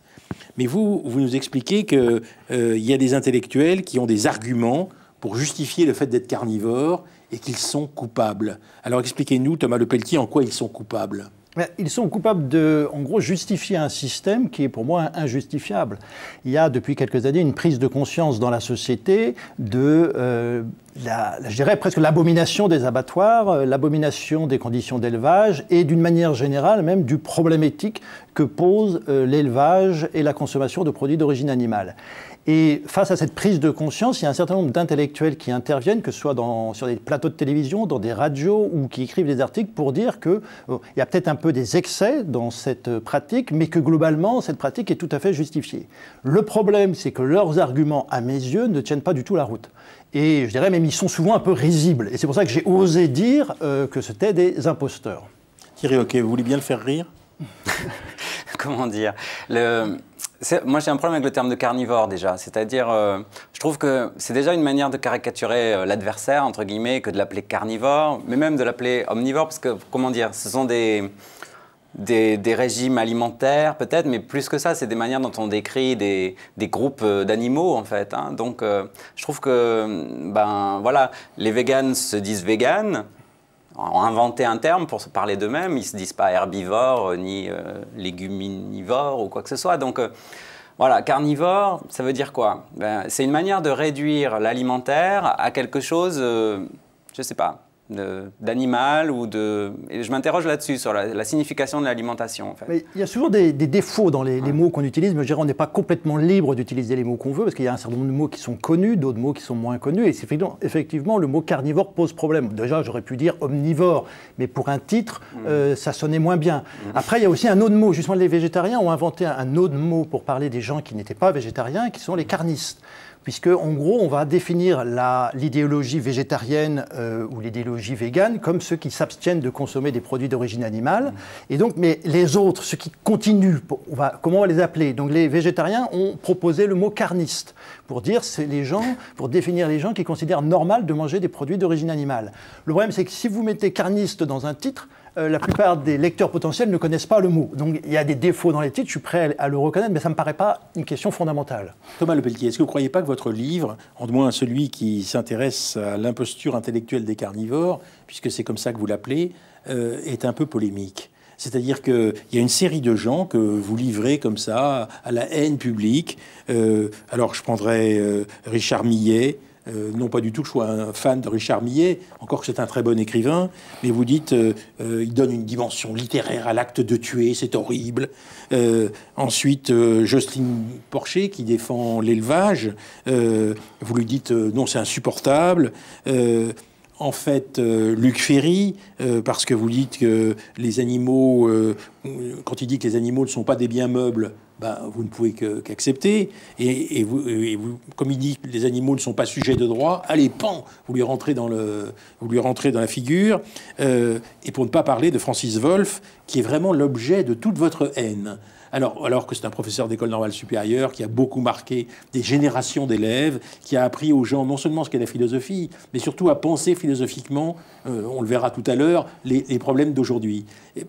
A: Mais vous, vous nous expliquez qu'il il y a des intellectuels qui ont des arguments pour justifier le fait d'être carnivore et qu'ils sont coupables. Alors expliquez-nous, Thomas Le Pelletier, en quoi ils sont coupables
E: eh ils sont coupables de, en gros, justifier un système qui est pour moi injustifiable. Il y a depuis quelques années une prise de conscience dans la société de euh, je dirais presque l'abomination des abattoirs, euh, l'abomination des conditions d'élevage et d'une manière générale même du problème éthique que pose euh, l'élevage et la consommation de produits d'origine animale. Et face à cette prise de conscience, il y a un certain nombre d'intellectuels qui interviennent, que ce soit sur des plateaux de télévision, dans des radios ou qui écrivent des articles pour dire qu'il euh, y a peut-être un peu des excès dans cette euh, pratique, mais que globalement, cette pratique est tout à fait justifiée. Le problème, c'est que leurs arguments, à mes yeux, ne tiennent pas du tout la route. Et je dirais même, ils sont souvent un peu risibles. Et c'est pour ça que j'ai osé dire euh, que c'était des imposteurs. Thierry, ok, vous voulez bien le faire rire
C: Comment dire le, Moi, j'ai un problème avec le terme de carnivore déjà. C'est-à-dire, euh, je trouve que c'est déjà une manière de caricaturer euh, l'adversaire, entre guillemets, que de l'appeler carnivore, mais même de l'appeler omnivore, parce que, comment dire, ce sont des. Des, des, régimes alimentaires peut-être, mais plus que ça, c'est des manières dont on décrit des, des groupes euh, d'animaux en fait. Hein. Donc je trouve que ben, voilà, les véganes se disent véganes, ont inventé un terme pour se parler d'eux-mêmes. Ils ne se disent pas herbivores euh, ni euh, léguminivores ou quoi que ce soit. Donc euh, voilà, carnivore, ça veut dire quoi ben, C'est une manière de réduire l'alimentaire à quelque chose, je ne sais pas, d'animal ou de... Et je m'interroge là-dessus, sur la, signification de l'alimentation.
E: il y a souvent des, défauts dans les, mots qu'on utilise, mais je on n'est pas complètement libre d'utiliser les mots qu'on veut, parce qu'il y a un certain nombre de mots qui sont connus, d'autres mots qui sont moins connus, et effectivement, le mot carnivore pose problème. Déjà, j'aurais pu dire omnivore, mais pour un titre, mm. euh, ça sonnait moins bien. Mm. Après, il y a aussi un autre mot, justement, les végétariens ont inventé un autre mot pour parler des gens qui n'étaient pas végétariens, qui sont les carnistes puisque en gros, on va définir l'idéologie végétarienne euh, ou l'idéologie végane comme ceux qui s'abstiennent de consommer des produits d'origine animale. Et donc, mais les autres, ceux qui continuent, comment on va les appeler Donc, les végétariens ont proposé le mot carniste pour dire c'est les gens, pour définir les gens qui considèrent normal de manger des produits d'origine animale. Le problème, c'est que si vous mettez carniste dans un titre, euh, la plupart des lecteurs potentiels ne connaissent pas le mot. Donc il y a des défauts dans les titres, je suis prêt à le reconnaître, mais ça ne me paraît pas une question fondamentale.
A: Thomas Le Pelletier, est-ce que vous ne croyez pas que votre livre, en moins celui qui s'intéresse à l'imposture intellectuelle des carnivores, puisque c'est comme ça que vous l'appelez, euh, est un peu polémique c'est-à-dire qu'il y a une série de gens que vous livrez comme ça à la haine publique. Euh, alors je prendrais Richard Millet, euh, non pas du tout que je sois un fan de Richard Millet, encore que c'est un très bon écrivain, mais vous dites, euh, euh, il donne une dimension littéraire à l'acte de tuer, c'est horrible. ensuite, Jocelyne Porcher, qui défend l'élevage, vous lui dites, non, c'est insupportable en fait euh, Luc Ferry, euh, parce que vous dites que les animaux, euh, quand il dit que les animaux ne sont pas des biens meubles, ben, vous ne pouvez qu'accepter. et, vous, comme il dit que les animaux ne sont pas sujets de droit, allez, pan, vous lui rentrez dans, le, vous lui rentrez dans la figure. et pour ne pas parler de Francis Wolff, qui est vraiment l'objet de toute votre haine. Alors, que c'est un professeur d'école normale supérieure qui a beaucoup marqué des générations d'élèves, qui a appris aux gens non seulement ce qu'est la philosophie, mais surtout à penser philosophiquement, euh, on le verra tout à l'heure, les, problèmes d'aujourd'hui.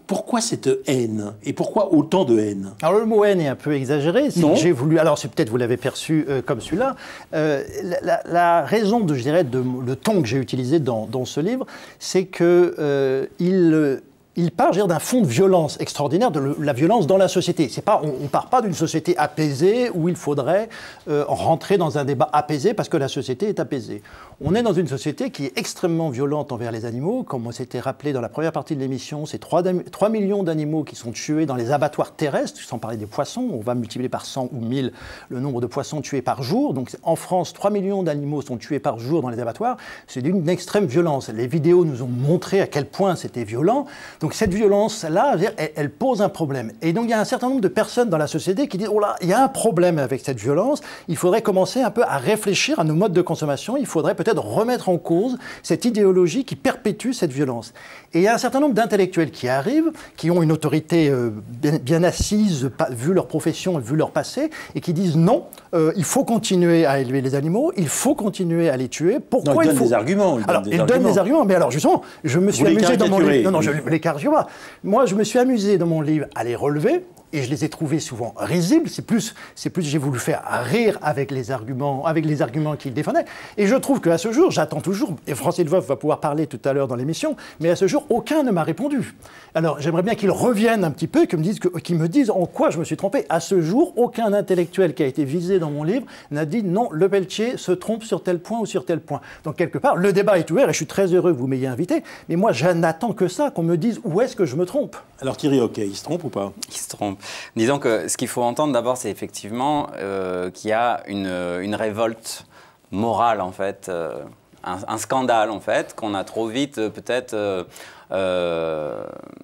A: Pourquoi cette haine Et pourquoi autant de
E: haine Alors le mot haine est un peu exagéré. J'ai voulu. Alors peut-être vous l'avez perçu euh, comme celui-là. Euh, la, raison, de, je dirais, de, le ton que j'ai utilisé dans, ce livre, c'est que il il part d'un fond de violence extraordinaire, de la violence dans la société. C'est pas, on ne part pas d'une société apaisée où il faudrait euh, rentrer dans un débat apaisé parce que la société est apaisée. On est dans une société qui est extrêmement violente envers les animaux. Comme on s'était rappelé dans la première partie de l'émission, c'est 3, 3, millions d'animaux qui sont tués dans les abattoirs terrestres, sans parler des poissons. On va multiplier par 100 ou 1000 le nombre de poissons tués par jour. Donc en France, 3 millions d'animaux sont tués par jour dans les abattoirs. C'est d'une extrême violence. Les vidéos nous ont montré à quel point c'était violent. Donc cette violence-là, elle, pose un problème. Et donc il y a un certain nombre de personnes dans la société qui disent, oh là, il y a un problème avec cette violence, il faudrait commencer un peu à réfléchir à nos modes de consommation, il faudrait peut-être remettre en cause cette idéologie qui perpétue cette violence. Et il y a un certain nombre d'intellectuels qui arrivent, qui ont une autorité euh, bien, assise, vu leur profession vu leur passé, et qui disent, non, euh, il faut continuer à élever les animaux, il faut continuer à les tuer. Pourquoi il, faut... des arguments. alors, des arguments. des arguments, mais alors justement, je me suis amusé dans mon livre. Non, non, je les moi je me suis amusé dans mon livre à les relever, et je les ai trouvés souvent risibles. C'est plus, c'est plus, j'ai voulu faire rire avec les arguments, avec les arguments qu'il défendaient. Et je trouve qu'à ce jour, j'attends toujours. Et Francis Leboeuf va pouvoir parler tout à l'heure dans l'émission, mais à ce jour, aucun ne m'a répondu. Alors, j'aimerais bien qu'ils reviennent un petit peu, qu'ils me disent, qu'ils me disent en quoi je me suis trompé. À ce jour, aucun intellectuel qui a été visé dans mon livre n'a dit non, Le Pelletier se trompe sur tel point ou sur tel point. Donc quelque part, le débat est ouvert et je suis très heureux que vous m'ayez invité. Mais moi, je n'attends que ça, qu'on me dise où est-ce que je me trompe.
C: Alors Thierry, ok, il se trompe ou pas Il se trompe. Disons que ce qu'il faut entendre d'abord, c'est effectivement euh, qu'il y a euh, une, révolte morale, en fait, euh, un, scandale, en fait, qu'on a trop vite peut-être...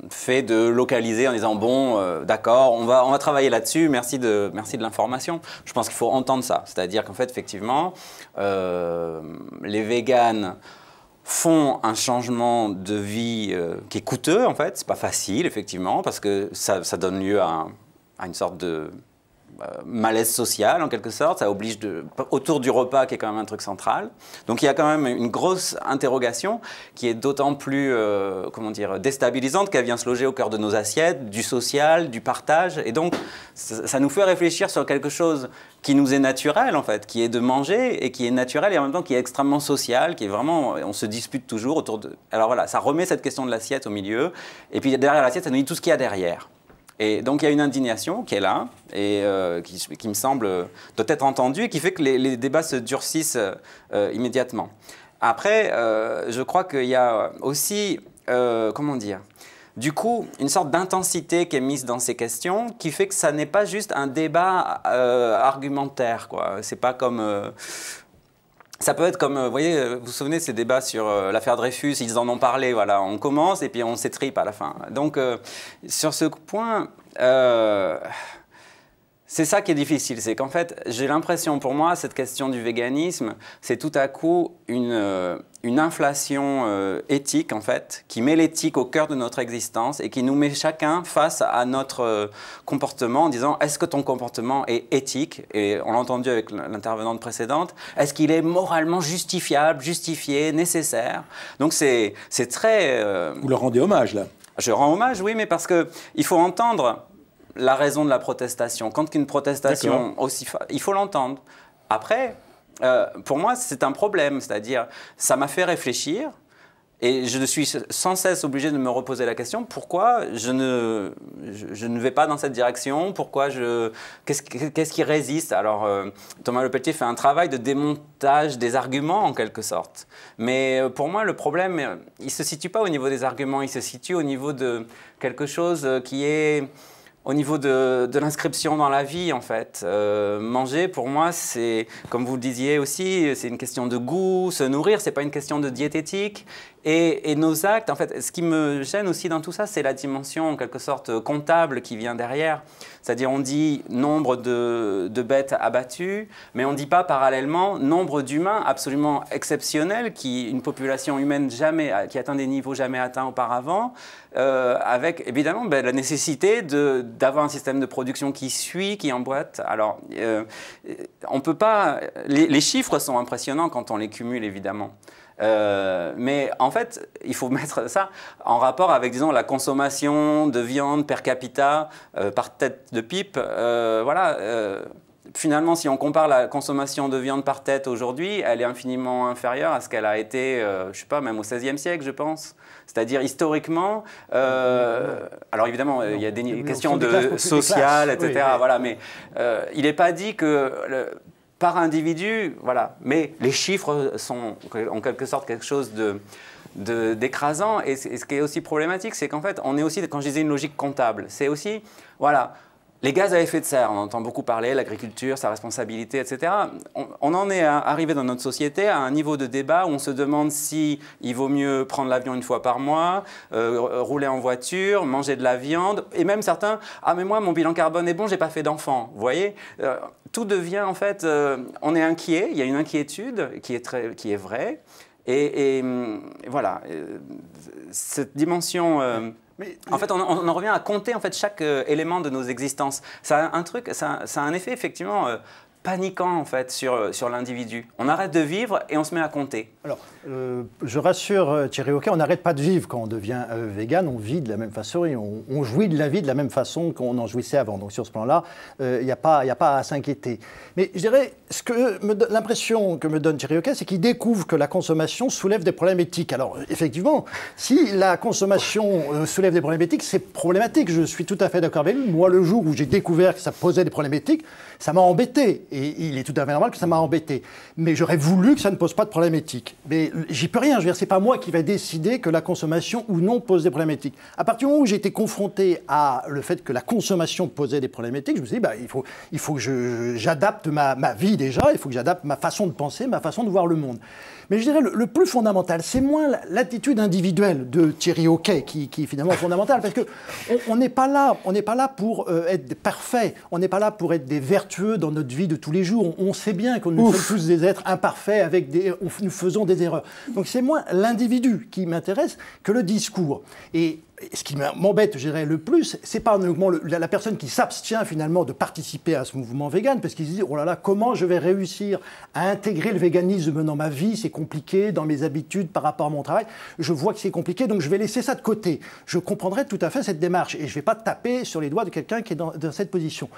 C: fait de localiser en disant bon d'accord on va on va travailler là-dessus merci de merci de l'information je pense qu'il faut entendre ça c'est-à-dire qu'en fait effectivement les véganes font un changement de vie euh, qui est coûteux en fait, c'est pas facile effectivement parce que ça, donne lieu à une sorte de euh, malaise social en quelque sorte, ça oblige de, autour du repas qui est quand même un truc central. Donc il y a quand même une grosse interrogation qui est d'autant plus euh, comment dire déstabilisante qu'elle vient se loger au cœur de nos assiettes, du social, du partage, et donc ça nous fait réfléchir sur quelque chose qui nous est naturel en fait, qui est de manger et qui est naturel et en même temps qui est extrêmement social, qui est vraiment on se dispute toujours autour de. Alors voilà, ça remet cette question de l'assiette au milieu, et puis derrière l'assiette ça nous dit tout ce qu'il y a derrière. Et donc il y a une indignation qui est là et euh, qui, me semble doit être entendue et qui fait que les, débats se durcissent euh, immédiatement. Après, euh, je crois qu'il y a aussi, comment dire, du coup, une sorte d'intensité qui est mise dans ces questions qui fait que ça n'est pas juste un débat argumentaire. Ce n'est pas comme ça peut être comme, euh, vous voyez, euh, vous vous souvenez de ces débats sur euh, l'affaire Dreyfus, ils en ont parlé, voilà, on commence et puis on s'étripe à la fin. Donc, sur ce point, euh, c'est ça qui est difficile, c'est qu'en fait, j'ai l'impression pour moi, cette question du véganisme, c'est tout à coup une, euh, une inflation euh, éthique, en fait, qui met l'éthique au cœur de notre existence et qui nous met chacun face à notre euh, comportement en disant est-ce que ton comportement est éthique Et on l'a entendu avec l'intervenante précédente, est-ce qu'il est moralement justifiable, justifié, nécessaire Donc c'est très. Vous leur rendez hommage, là Je rends hommage, oui, mais parce qu'il faut entendre la raison de la protestation. Quand une protestation aussi, il faut l'entendre. Après, euh, pour moi, c'est un problème, c'est-à-dire, ça m'a fait réfléchir. Et je suis sans cesse obligé de me reposer la question pourquoi je ne, je, ne vais pas dans cette direction Pourquoi je Qu'est-ce qui résiste Alors euh, Thomas Le Petit fait un travail de démontage des arguments en quelque sorte. Mais euh, pour moi, le problème, il se situe pas au niveau des arguments, il se situe au niveau de quelque chose qui est au niveau de, l'inscription dans la vie, en fait. Euh, manger, pour moi, c'est, comme vous le disiez aussi, c'est une question de goût. Se nourrir, c'est pas une question de diététique. Et, nos actes, en fait, ce qui me gêne aussi dans tout ça, c'est la dimension en quelque sorte comptable qui vient derrière. C'est-à-dire on dit nombre de, bêtes abattues, mais on ne dit pas parallèlement nombre d'humains absolument exceptionnels, qui, une population humaine jamais, qui atteint des niveaux jamais atteints auparavant, euh, avec évidemment ben, la nécessité d'avoir un système de production qui suit, qui emboîte. Alors, euh, on ne peut pas... Les, les chiffres sont impressionnants quand on les cumule, évidemment. Euh, mais en fait, il faut mettre ça en rapport avec, disons, la consommation de viande per capita euh, par tête de pipe. Euh, voilà. Finalement, si on compare la consommation de viande par tête aujourd'hui, elle est infiniment inférieure à ce qu'elle a été, je ne sais pas, même au XVIe siècle, je pense. C'est-à-dire historiquement, alors évidemment, il y a des questions de sociales, etc. voilà, mais il n'est pas dit que par individu, voilà. Mais les chiffres sont en quelque sorte quelque chose de d'écrasant. Et, ce qui est aussi problématique, c'est qu'en fait, on est aussi, quand je disais une logique comptable, c'est aussi, voilà, les gaz à effet de serre, on entend beaucoup parler, l'agriculture, sa responsabilité, etc. On, en est arrivé dans notre société à un niveau de débat où on se demande si il vaut mieux prendre l'avion une fois par mois, euh, rouler en voiture, manger de la viande, et même certains, ah mais moi mon bilan carbone est bon, j'ai pas fait d'enfant. Vous voyez, euh, tout devient en fait, euh, on est inquiet, il y a une inquiétude qui est, très, qui est vraie, et hum, voilà, cette dimension en fait, on, en revient à compter en fait chaque euh, élément de nos existences. Ça a un truc, ça, un effet effectivement euh, paniquant en fait sur, euh, sur l'individu. On arrête de vivre et on se met à compter.
E: Alors, euh, je rassure euh, Thierry Hockey, on n'arrête pas de vivre quand on devient végan, euh, vegan, on vit de la même façon et on, jouit de la vie de la même façon qu'on en jouissait avant. Donc sur ce plan-là, il n'y a, pas, a pas à s'inquiéter. Mais je dirais, l'impression que me donne Thierry Hockey, c'est qu'il découvre que la consommation soulève des problèmes éthiques. Alors effectivement, si la consommation soulève des problèmes éthiques, c'est problématique. Je suis tout à fait d'accord avec lui. Moi, le jour où j'ai découvert que ça posait des problèmes éthiques, ça m'a embêté. Et il est tout à fait normal que ça m'a embêté. Mais j'aurais voulu que ça ne pose pas de problème éthique j'y peux rien. Je veux dire, c'est pas moi qui vais décider que la consommation ou non pose des problématiques. À partir du moment où j'ai été confronté à le fait que la consommation posait des problématiques, je me suis dit, bah, il faut, il faut que j'adapte ma, vie déjà, il faut que j'adapte ma façon de penser, ma façon de voir le monde. Mais je dirais, le, plus fondamental, c'est moins l'attitude individuelle de Thierry Hockey qui, qui est finalement fondamentale, parce qu'on n'est pas là, on n'est pas là pour euh, être parfait, on n'est pas là pour être des vertueux dans notre vie de tous les jours. On, sait bien qu'on nous tous des êtres imparfaits avec des, nous faisons des erreurs. Donc c'est moins l'individu qui m'intéresse que le discours. Et ce qui m'embête, je dirais, le plus, c'est pas uniquement la, personne qui s'abstient finalement de participer à ce mouvement vegan, parce qu'ils se disent oh là là, comment je vais réussir à intégrer le véganisme dans ma vie C'est compliqué, dans mes habitudes, par rapport à mon travail. Je vois que c'est compliqué, donc je vais laisser ça de côté. Je comprendrai tout à fait cette démarche et je vais pas taper sur les doigts de quelqu'un qui est dans, dans, cette position.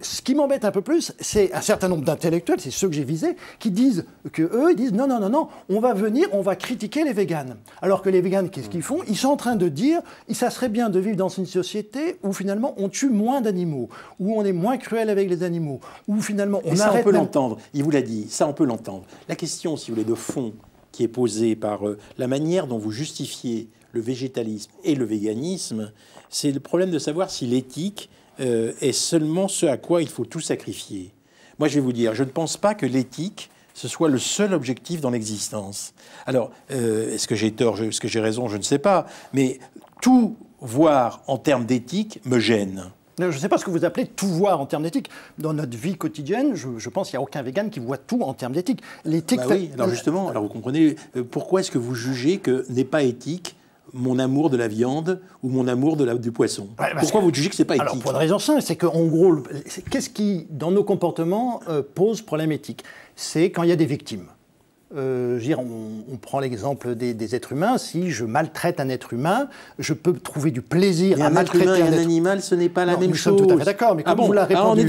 E: Ce qui m'embête un peu plus, c'est un certain nombre d'intellectuels, c'est ceux que j'ai visés, qui disent que eux, ils disent non, non, non, non, on va venir, on va critiquer les véganes. Alors que les véganes, qu'est-ce qu'ils font Ils sont en train de dire ça serait bien de vivre dans une société où finalement on tue moins d'animaux, où on est moins cruel avec les animaux, où finalement on Et ça, on peut l'entendre.
A: Il vous l'a dit, ça on peut l'entendre. La question, si vous voulez, de fond qui est posée par euh, la manière dont vous justifiez le végétalisme et le véganisme, c'est le problème de savoir si l'éthique euh, est seulement ce à quoi il faut tout sacrifier. Moi, je vais vous dire, je ne pense pas que l'éthique ce soit le seul objectif dans l'existence. Alors, euh, est-ce que j'ai tort, est-ce que j'ai raison, je ne sais pas. Mais tout voir en termes d'éthique me gêne.
E: Euh, je ne sais pas ce que vous appelez tout voir en termes d'éthique. Dans notre vie quotidienne, je, pense qu'il n'y a aucun vegan qui voit tout en termes d'éthique. L'éthique. Bah alors justement, vous comprenez, euh, pourquoi est-ce
A: que vous jugez que n'est pas éthique mon amour de la viande ou mon amour de la, du poisson Pourquoi vous jugez que ce n'est pas éthique Alors pour une
E: raison simple, c'est qu'en gros, qu'est-ce qui, dans nos comportements, euh, pose problème éthique C'est quand il y a des victimes. Euh, on, prend l'exemple des, êtres humains. Si je maltraite un être humain, je peux trouver du plaisir à maltraiter humain un, animal. Ce n'est pas la même chose. Nous sommes d'accord. Mais comme vous l'a répondu,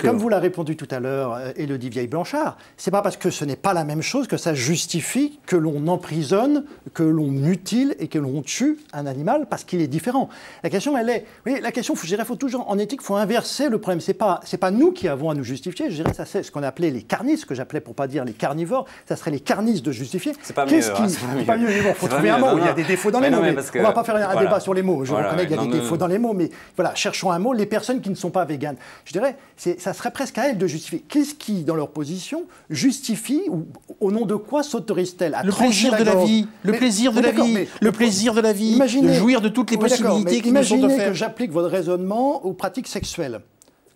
E: Comme vous l'a répondu tout à l'heure, Élodie euh, Vieille Blanchard, c'est pas parce que ce n'est pas la même chose que ça justifie que l'on emprisonne, que l'on mutile et que l'on tue un animal parce qu'il est différent. La question, elle est, Oui, la question, je dirais, faut toujours en éthique, faut inverser le problème. C'est pas, c'est pas nous qui avons à nous justifier. Je dirais, ça c'est ce qu'on appelait les carnistes, ce que j'appelais pour pas dire les carnivores. Ça les carnistes de justifier. C'est pas -ce hein, qui... mieux. Il faut trouver un mot. il y a des défauts dans les mots. On ne va pas faire un débat sur les mots. Je reconnais qu'il y a des défauts dans les mots, mais voilà, cherchons un mot. Les personnes qui ne sont pas véganes, je dirais, ça serait presque à elles de justifier. Qu'est-ce qui, dans leur position, justifie ou au nom de quoi s'autorise-t-elle à le plaisir de la vie, le plaisir de la vie, le plaisir de la vie, de jouir de toutes les possibilités qui nous sont offertes. Imaginez que j'applique votre raisonnement aux pratiques sexuelles.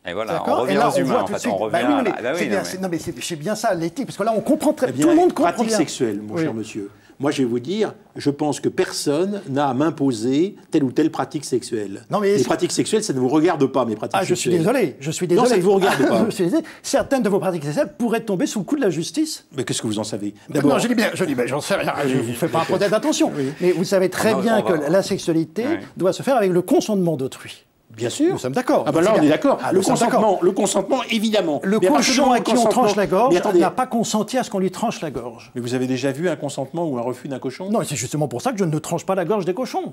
E: Et voilà, on revient aux humains, en fait. On revient oui, à... Non, mais c'est bien ça, l'éthique, parce que là, on comprend très bien. Eh tout le monde comprend pratique bien. sexuelle, mon cher monsieur.
A: Moi, je vais vous dire, je pense que personne n'a à m'imposer telle ou telle pratique sexuelle. Non, mais les pratiques sexuelles, ça ne vous regarde pas, mes pratiques ah, je suis désolé, je suis désolé. Non, ça ne vous regarde pas. je
E: suis désolé. Certaines de vos pratiques sexuelles pourraient tomber sous le coup de la justice. Mais qu'est-ce que vous en savez Non, je dis bien, je j'en sais rien, je ne vous fais pas un procès d'attention. Mais vous savez très ah bien que la sexualité doit se faire avec le consentement d'autrui.
A: Bien sûr. Nous sommes d'accord. Ah ben là, on est d'accord. Ah, le, consentement, le consentement, évidemment. Le cochon à qui on tranche la gorge n'a
E: pas consenti à ce qu'on lui tranche la gorge. Mais vous avez déjà vu un consentement ou un refus d'un cochon Non, c'est justement pour ça que je ne tranche pas la gorge des cochons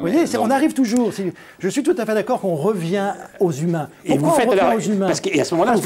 E: vous voyez, on arrive toujours. Je suis tout à fait d'accord qu'on revient aux humains. et vous faites on revient aux humains Parce qu'à ce moment-là, vous,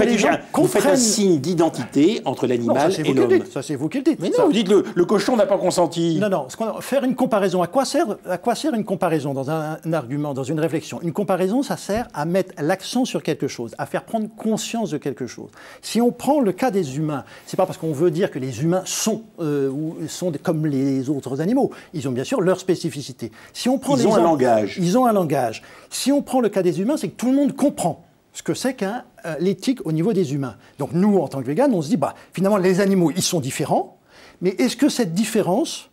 E: faites, un signe d'identité entre l'animal et l'homme. Ça, c'est vous qui le dites. Mais non, ça. vous dites le, le cochon n'a pas consenti. Non, non. Faire une comparaison. À quoi sert, à quoi sert une comparaison dans un, argument, dans une réflexion Une comparaison, ça sert à mettre l'accent sur quelque chose, à faire prendre conscience de quelque chose. Si on prend le cas des humains, c'est pas parce qu'on veut dire que les humains sont euh, sont comme les autres animaux. Ils ont bien sûr leur spécificité. Si on prend ils ont un langage. Ils ont un langage. Si on prend le cas des humains, c'est que tout le monde comprend ce que c'est qu'un euh, l'éthique au niveau des humains. Donc nous, en tant que vegan, on se dit, bah, finalement, les animaux, ils sont différents, mais est-ce que cette différence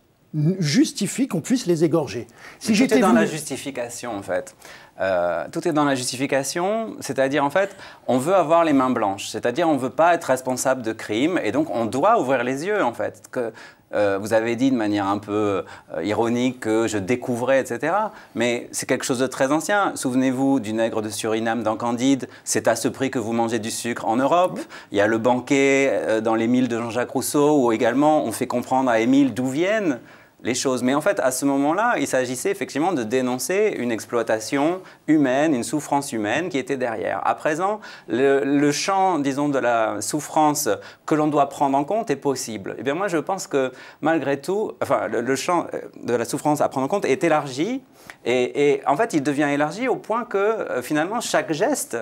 E: justifie qu'on puisse les égorger Si j'étais dans la
C: justification, en fait. Euh, tout est dans la justification, c'est-à-dire en fait, on veut avoir les mains blanches, c'est-à-dire on ne veut pas être responsable de crimes, et donc on doit ouvrir les yeux en fait. Que, euh, vous avez dit de manière un peu euh, ironique que je découvrais, etc. Mais c'est quelque chose de très ancien. Souvenez-vous du nègre de Suriname dans Candide. C'est à ce prix que vous mangez du sucre en Europe. Il y a le banquet dans les milles de Jean-Jacques Rousseau où également on fait comprendre à Émile d'où viennent les choses. Mais en fait, à ce moment-là, il s'agissait effectivement de dénoncer une exploitation humaine, une souffrance humaine qui était derrière. À présent, le, champ, disons, de la souffrance que l'on doit prendre en compte est possible. Eh bien moi, je pense que malgré tout, enfin, le, champ euh, de la souffrance à prendre en compte est élargi. Et, en fait, il devient élargi au point que euh, finalement, chaque geste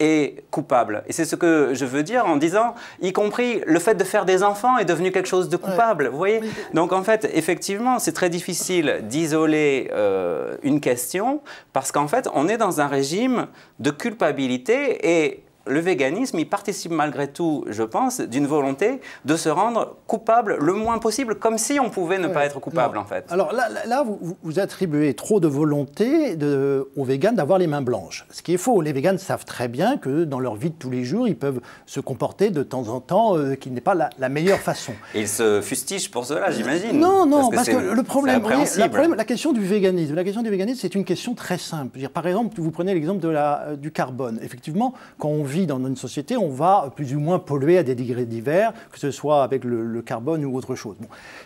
C: est coupable. Et c'est ce que je veux dire en disant, y compris le fait de faire des enfants est devenu quelque chose de coupable, vous voyez Donc en fait, effectivement, c'est très difficile d'isoler euh, une question, parce qu'en fait, on est dans un régime de culpabilité et le véganisme, il participe malgré tout, je pense, d'une volonté de se rendre coupable le moins possible, comme si on pouvait ne pas être coupable, en fait. Alors
E: là, vous, attribuez trop de volonté de, aux végans d'avoir les mains blanches, ce qui est faux. Les végans savent très bien que dans leur vie de tous les jours, ils peuvent se comporter de temps en temps, euh, qui n'est pas la, meilleure façon.
C: ils se fustigent pour cela, j'imagine. Non, non, parce que, le problème, la,
E: question du véganisme, la question du véganisme, c'est une question très simple. Par exemple, vous prenez l'exemple euh, du carbone. Effectivement, quand on vit dans une société, on va plus ou moins polluer à des degrés divers, que ce soit avec le, carbone ou autre chose.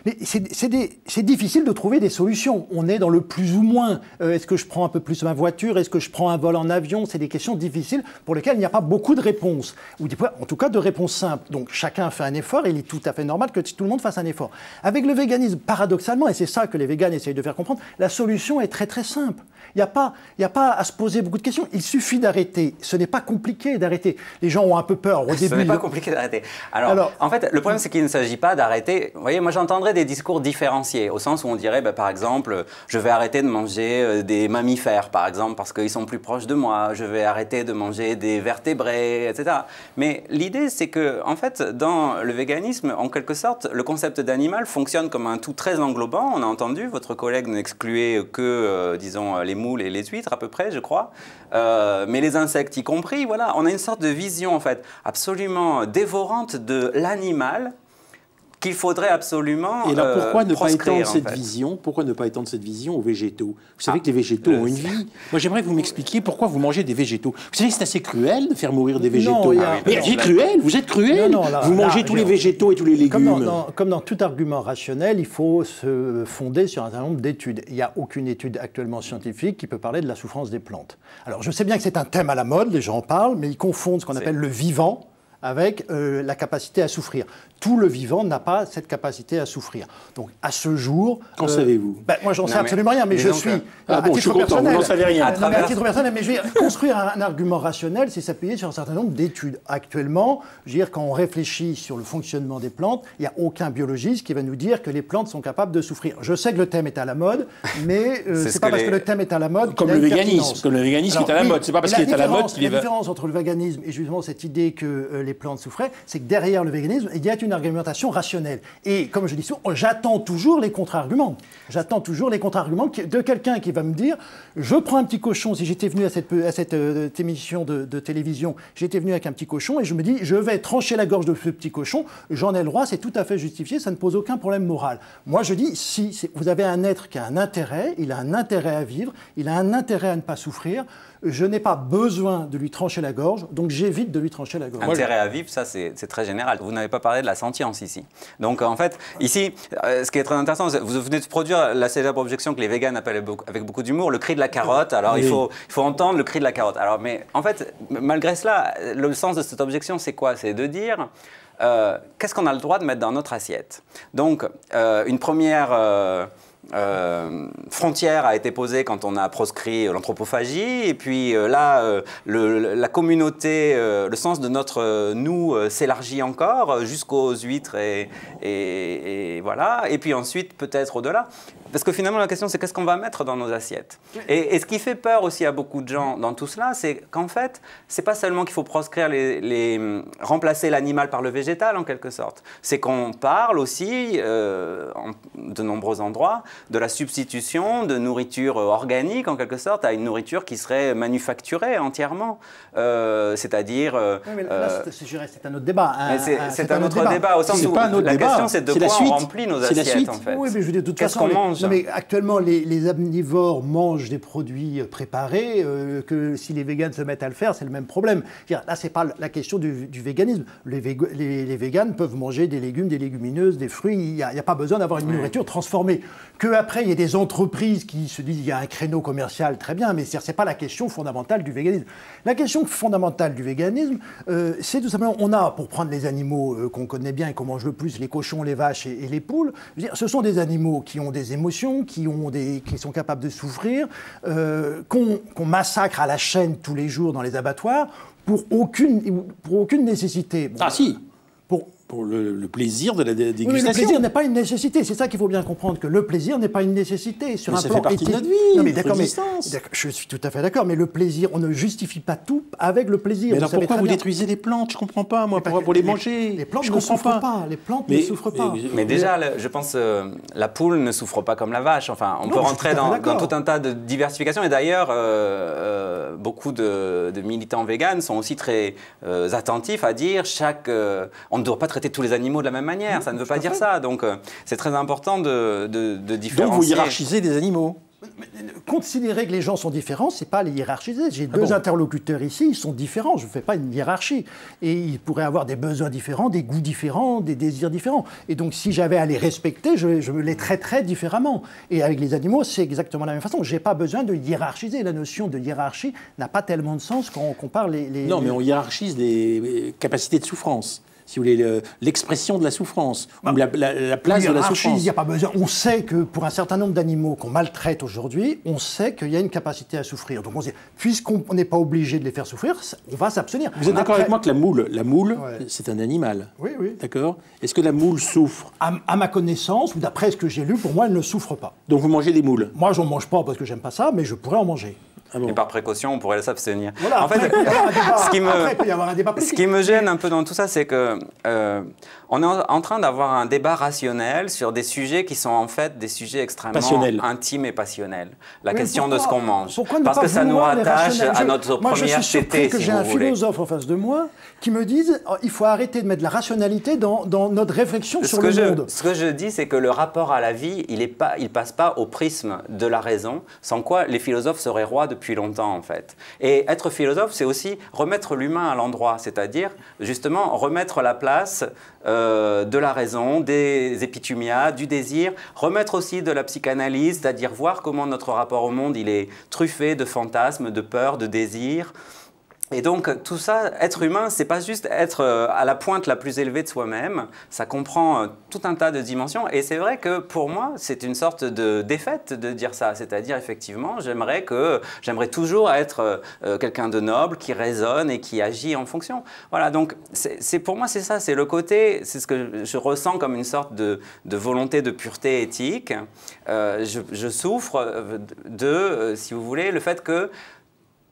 E: Mais c'est difficile de trouver des solutions. On est dans le plus ou moins. Euh, est-ce que je prends un peu plus ma voiture Est-ce que je prends un vol en avion C'est des questions difficiles pour lesquelles il n'y a pas beaucoup de réponses, ou en tout cas de réponses simples. Donc chacun fait un effort, et il est tout à fait normal que tout le monde fasse un effort. Avec le véganisme, paradoxalement, et c'est ça que les véganes essayent de faire comprendre, la solution est très très simple. Il n'y a, pas, a pas à se poser beaucoup de questions. Il suffit d'arrêter. Ce n'est pas compliqué d'arrêter. Les gens ont un peu peur au début. Ce n'est pas
C: compliqué d'arrêter. Alors, en fait, le problème, c'est qu'il ne s'agit pas d'arrêter. Vous voyez, moi, j'entendrais des discours différenciés, au sens où on dirait, bah, par exemple, je vais arrêter de manger euh, des mammifères, par exemple, parce qu'ils sont plus proches de moi. Je vais arrêter de manger des vertébrés, etc. Mais l'idée, c'est que, en fait, dans le véganisme, en quelque sorte, le concept d'animal fonctionne comme un tout très englobant. On a entendu, votre collègue n'excluait que, euh, disons, les moules et les huîtres à peu près, je crois, euh, mais les insectes y compris. Voilà, on a une sorte de vision en fait absolument dévorante de l'animal qu'il faudrait absolument. Et alors pourquoi euh, ne pas étendre cette
A: vision Pourquoi ne pas étendre cette vision aux végétaux Vous savez ah, que les végétaux ont une vie. Moi, j'aimerais que vous m'expliquiez pourquoi vous mangez des végétaux. Vous savez c'est assez cruel de faire mourir des végétaux. Non, ah Mais cruel. Vous êtes cruel. vous mangez tous les
E: végétaux et tous les légumes. Comme dans, tout argument rationnel, il faut se fonder sur un certain nombre d'études. Il n'y a aucune étude actuellement scientifique qui peut parler de la souffrance des plantes. Alors, je sais bien que c'est un thème à la mode, les gens en parlent, mais ils confondent ce qu'on appelle le vivant avec euh, la capacité à souffrir tout le vivant n'a pas cette capacité à souffrir. Donc à ce jour, qu'en euh, savez-vous ben, Moi, j'en sais absolument rien, mais, ah je suis ah, à, bon, je suis personnel, vous rien. À, travers... à, titre personnel, mais je veux dire, construire un, argument rationnel, c'est s'appuyer sur un certain nombre d'études. Actuellement, je veux dire quand on réfléchit sur le fonctionnement des plantes, il n'y a aucun biologiste qui va nous dire que les plantes sont capables de souffrir. Je sais que le thème est à la mode, mais euh, ce c'est pas parce que le thème est à la mode comme le véganisme, comme le véganisme est à la mode. C'est pas parce qu'il est à la mode qu'il La différence entre le véganisme et justement cette idée que euh, les plantes souffraient, c'est que derrière le véganisme, il y a une argumentation rationnelle. Et comme je dis souvent, j'attends toujours les contre-arguments. J'attends toujours les contre-arguments de quelqu'un qui va me dire je prends un petit cochon, si j'étais venu à cette, à cette euh, émission de télévision, j'étais venu avec un petit cochon et je me dis je vais trancher la gorge de ce petit cochon, j'en ai le droit, c'est tout à fait justifié, ça ne pose aucun problème moral. Moi, je dis si vous avez un être qui a un intérêt, il a un intérêt à vivre, il a un intérêt à ne pas souffrir, je n'ai pas besoin de lui trancher la gorge, donc j'évite de lui trancher la gorge. Intérêt
C: à vivre, ça c'est très général. Vous n'avez pas parlé de la sentience ici. Donc en fait, ici, euh, ce qui est très intéressant, vous venez de produire la célèbre objection que les véganes appellent avec beaucoup d'humour, le cri de la carotte. Alors il, faut, entendre le cri de la carotte. Alors mais en fait, malgré cela, le sens de cette objection c'est quoi C'est de dire... Euh, qu'est-ce qu'on a le droit de mettre dans notre assiette Donc, euh, une première euh, frontière a été posée quand on a proscrit l'anthropophagie, et puis euh, là, euh, la communauté, le sens de notre nous s'élargit encore jusqu'aux huîtres, et, voilà, et puis ensuite peut-être au-delà. Parce que finalement, la question, c'est qu'est-ce qu'on va mettre dans nos assiettes et, ce qui fait peur aussi à beaucoup de gens dans tout cela, c'est qu'en fait, c'est pas seulement qu'il faut proscrire, les, les remplacer l'animal par le végétal en quelque sorte, c'est qu'on parle aussi, en de nombreux endroits, de la substitution de nourriture organique, en quelque sorte, à une nourriture qui serait manufacturée entièrement. Euh, c'est-à-dire... Euh, euh,
E: c'est un autre débat. Hein, hein, c'est un, autre débat, au la question, c'est de quoi on remplit nos assiettes, en fait. Oui, mais je mange actuellement, les, les, omnivores mangent des produits préparés, que si les véganes se mettent à le faire, c'est le même problème. là, c'est pas la question du, véganisme. Les, véganes peuvent manger des légumes, des légumineuses, des fruits. Il n'y a, pas besoin d'avoir une nourriture transformée après il y a des entreprises qui se disent il y a un créneau commercial, très bien, mais c'est pas la question fondamentale du véganisme. La question fondamentale du véganisme, euh, c'est tout simplement, on a, pour prendre les animaux euh, qu'on connaît bien et qu'on mange le plus, les cochons, les vaches et, les poules, dire, ce sont des animaux qui ont des émotions, qui, ont des, qui sont capables de souffrir, euh, qu'on massacre à la chaîne tous les jours dans les abattoirs pour aucune, pour aucune nécessité. ah si le, plaisir de la dégustation. le plaisir n'est pas une nécessité. C'est ça qu'il faut bien comprendre, que le plaisir n'est pas une nécessité. Sur un ça plan fait partie de notre vie, mais je suis tout à fait d'accord, mais le plaisir, on ne justifie pas tout avec le plaisir. Mais alors pourquoi vous détruisez les plantes Je comprends pas, moi, pour, les, manger. Les plantes ne souffrent pas. Les plantes
A: mais, ne souffrent pas.
C: Mais, déjà, je pense, euh, la poule ne souffre pas comme la vache. Enfin, on peut rentrer dans, tout un tas de diversifications. Et d'ailleurs, euh, euh, beaucoup de, de, militants véganes sont aussi très attentifs à dire chaque, on ne doit pas traiter tous les animaux de la même manière. ça ne veut pas dire ça. Donc, euh, c'est très important de, différencier. Donc, vous hiérarchisez
E: des animaux euh, euh, Considérer que les gens sont différents, c'est pas les hiérarchiser. J'ai ah deux interlocuteurs ici, ils sont différents. Je ne fais pas une hiérarchie. Et ils pourraient avoir des besoins différents, des goûts différents, des désirs différents. Et donc, si j'avais à les respecter, je, je les traiterais différemment. Et avec les animaux, c'est exactement la même façon. J'ai pas besoin de hiérarchiser. La notion de hiérarchie n'a pas tellement de sens quand on compare les. les non, mais on
A: hiérarchise les capacités de souffrance si vous voulez, l'expression de la souffrance, bah, la, place de la souffrance.
E: On sait que pour un certain nombre d'animaux qu'on maltraite aujourd'hui, on sait qu'il y a une capacité à souffrir. Donc on puisqu'on n'est pas obligé de les faire souffrir, on va s'abstenir. Vous êtes d'accord avec moi
A: que la moule, la moule,
E: c'est un animal. Oui, oui. D'accord Est-ce que la moule souffre à, à, ma connaissance, ou d'après ce que j'ai lu, pour moi, elle ne souffre pas. Donc vous mangez des moules Moi, j'en mange pas parce que j'aime pas ça, mais je pourrais en manger.
C: Ah et par précaution, on pourrait s'abstenir. en fait, ce qui me, ce qui me gêne un peu dans tout ça, c'est que euh, on est en, train d'avoir un débat rationnel sur des sujets qui sont en fait des sujets extrêmement intimes et passionnels. La question de ce qu'on mange. Parce que ça nous rattache à notre moi, première je suis que j'ai un philosophe
E: en face de moi qui me dise qu'il oh, il faut arrêter de mettre la rationalité dans, notre réflexion sur le monde.
C: Ce que je dis, c'est que le rapport à la vie, il ne passe pas au prisme de la raison, sans quoi les philosophes seraient rois depuis longtemps en fait. Et être philosophe, c'est aussi remettre l'humain à l'endroit, c'est-à-dire justement remettre la place euh, de la raison, des épitumias, du désir, remettre aussi de la psychanalyse, c'est-à-dire voir comment notre rapport au monde il est truffé de fantasmes, de peurs, de désirs. Et donc tout ça, être humain, c'est pas juste être euh, à la pointe la plus élevée de soi-même, ça comprend euh, tout un tas de dimensions. Et c'est vrai que pour moi, c'est une sorte de défaite de dire ça. C'est-à-dire effectivement, j'aimerais que j'aimerais toujours être euh, quelqu'un de noble, qui raisonne et qui agit en fonction. Voilà. Donc c'est pour moi c'est ça, c'est le côté, c'est ce que je ressens comme une sorte de, volonté de pureté éthique. je, souffre de, si vous voulez, le fait que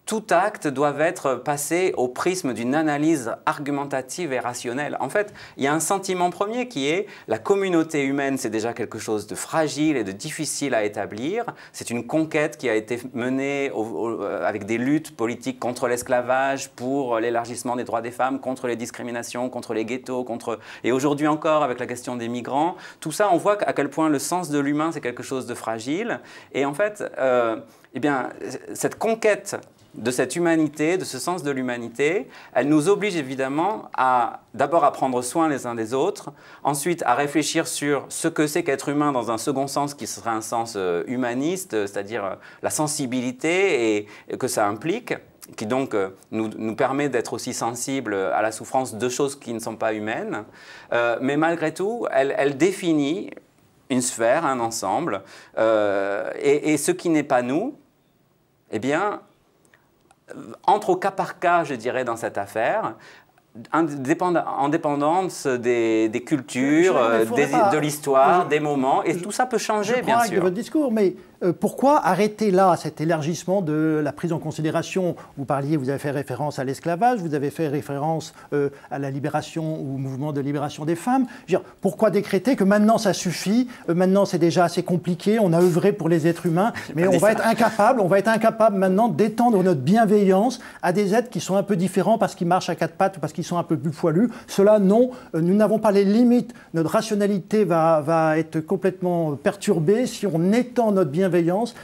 C: tout acte doit être passé au prisme d'une analyse argumentative et rationnelle. En fait, il y a un sentiment premier qui est la communauté humaine, c'est déjà quelque chose de fragile et de difficile à établir. C'est une conquête qui a été menée euh, avec des luttes politiques contre l'esclavage, pour l'élargissement des droits des femmes, contre les discriminations, contre les ghettos, contre... Et aujourd'hui encore, avec la question des migrants, tout ça, on voit à quel point le sens de l'humain, c'est quelque chose de fragile. Et en fait... Euh, eh bien, cette conquête de cette humanité, de ce sens de l'humanité, elle nous oblige évidemment à d'abord à prendre soin les uns des autres, ensuite à réfléchir sur ce que c'est qu'être humain dans un second sens qui serait un sens euh, humaniste, c'est-à-dire euh, la sensibilité et que ça implique, qui donc euh, nous, nous permet d'être aussi sensibles à la souffrance de choses qui ne sont pas humaines. mais malgré tout, elle, définit une sphère, un ensemble, et, ce qui n'est pas nous, eh bien, entre au cas par cas, je dirais, dans cette affaire, en dépendance des, cultures, euh, de l'histoire, des moments, et tout ça peut changer, bien sûr. votre
E: discours, mais euh, pourquoi arrêter là cet élargissement de la prise en considération Vous parliez, vous avez fait référence à l'esclavage, vous avez fait référence euh, à la libération ou au mouvement de libération des femmes. pourquoi décréter que maintenant ça suffit euh, Maintenant c'est déjà assez compliqué, on a œuvré pour les êtres humains, mais on va être incapable, on va être incapable maintenant d'étendre notre bienveillance à des êtres qui sont un peu différents parce qu'ils marchent à quatre pattes ou parce qu'ils sont un peu plus poilus. Cela non, nous n'avons pas les limites. Notre rationalité va, va être complètement perturbée si on étend notre bienveillance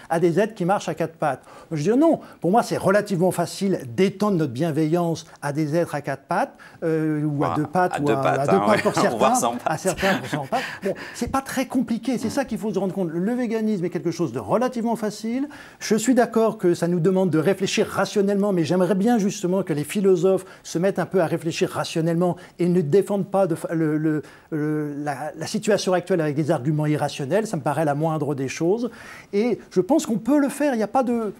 E: à des êtres qui marchent à quatre pattes. Je dis non, pour moi c'est relativement facile d'étendre notre bienveillance à des êtres à quatre pattes, euh, ou à, ah, deux pattes, ou à, deux hein, pattes pour certains, à certains pour cent pattes. c'est pas très compliqué, c'est ça qu'il faut se rendre compte. Le véganisme est quelque chose de relativement facile. Je suis d'accord que ça nous demande de réfléchir rationnellement, mais j'aimerais bien justement que les philosophes se mettent un peu à réfléchir rationnellement et ne défendent pas de le, la, la situation actuelle avec des arguments irrationnels. Ça me paraît la moindre des choses. Et je pense qu'on peut le faire, il n'y a, pas de,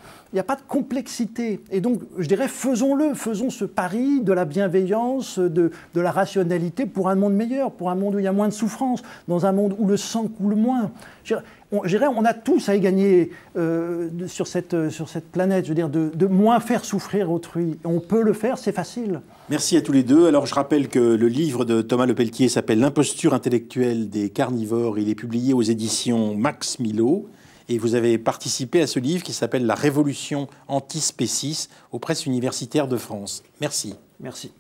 E: complexité. Et donc, je dirais, faisons-le, faisons ce pari de la bienveillance, de, la rationalité pour un monde meilleur, pour un monde où il y a moins de souffrance, dans un monde où le sang coule moins. Je dirais, on, a tous à y gagner euh, euh, sur, cette, planète, je veux dire, de, de moins faire souffrir autrui. On peut le faire, c'est facile.
A: Merci à tous les deux. Alors je rappelle que le livre de Thomas Lepelletier s'appelle L'imposture intellectuelle des carnivores. Il est publié aux éditions Max Milo et vous avez participé à ce livre qui s'appelle La Révolution antispéciste aux presses universitaires de France. Merci. Merci.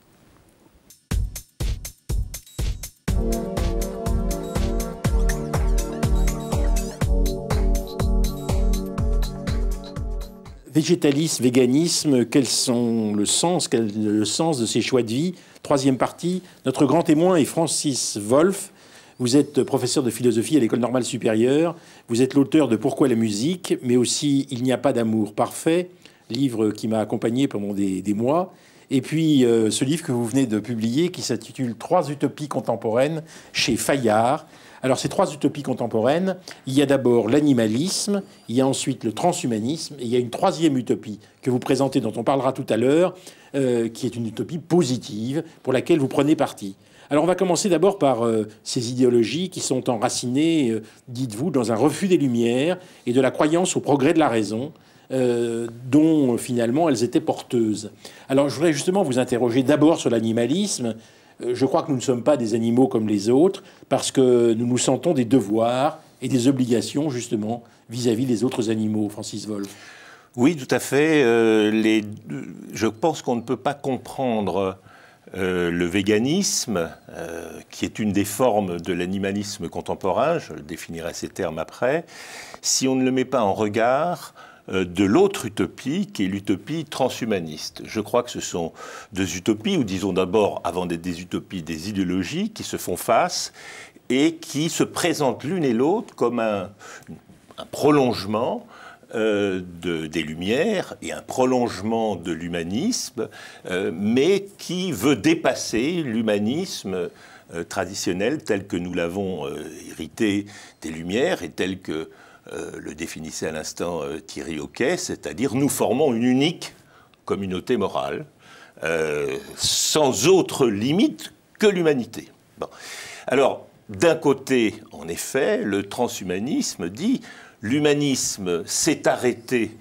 A: Végétalisme, véganisme, sont le sens, quel est le sens de ces choix de vie Troisième partie, notre grand témoin est Francis Wolff, vous êtes professeur de philosophie à l'École normale supérieure. Vous êtes l'auteur de Pourquoi la musique, mais aussi Il n'y a pas d'amour parfait, livre qui m'a accompagné pendant des, mois. Et puis euh, ce livre que vous venez de publier qui s'intitule Trois utopies contemporaines chez Fayard. Alors ces trois utopies contemporaines, il y a d'abord l'animalisme, il y a ensuite le transhumanisme, et il y a une troisième utopie que vous présentez, dont on parlera tout à l'heure, euh, qui est une utopie positive pour laquelle vous prenez parti. Alors on va commencer d'abord par euh, ces idéologies qui sont enracinées, euh, dites-vous, dans un refus des Lumières et de la croyance au progrès de la raison, euh, dont finalement elles étaient porteuses. Alors je voudrais justement vous interroger d'abord sur l'animalisme. je crois que nous ne sommes pas des animaux comme les autres, parce que nous nous sentons des devoirs et des obligations justement vis-à-vis des autres animaux, Francis Wolff. Oui, tout à fait.
F: Je pense qu'on ne peut pas comprendre euh, le véganisme, euh, qui est une des formes de l'animalisme contemporain, je le définirai ces termes après, si on ne le met pas en regard euh, de l'autre utopie, qui est l'utopie transhumaniste. Je crois que ce sont deux utopies, ou disons d'abord, avant d'être des utopies, des idéologies qui se font face et qui se présentent l'une et l'autre comme un prolongement euh, des Lumières et un prolongement de l'humanisme, euh, mais qui veut dépasser l'humanisme euh, traditionnel tel que nous l'avons hérité des Lumières et tel que le définissait à l'instant Thierry Hoquet, c'est-à-dire nous formons une unique communauté morale, sans autre limite que l'humanité. Alors, d'un côté, en effet, le transhumanisme dit l'humanisme s'est arrêté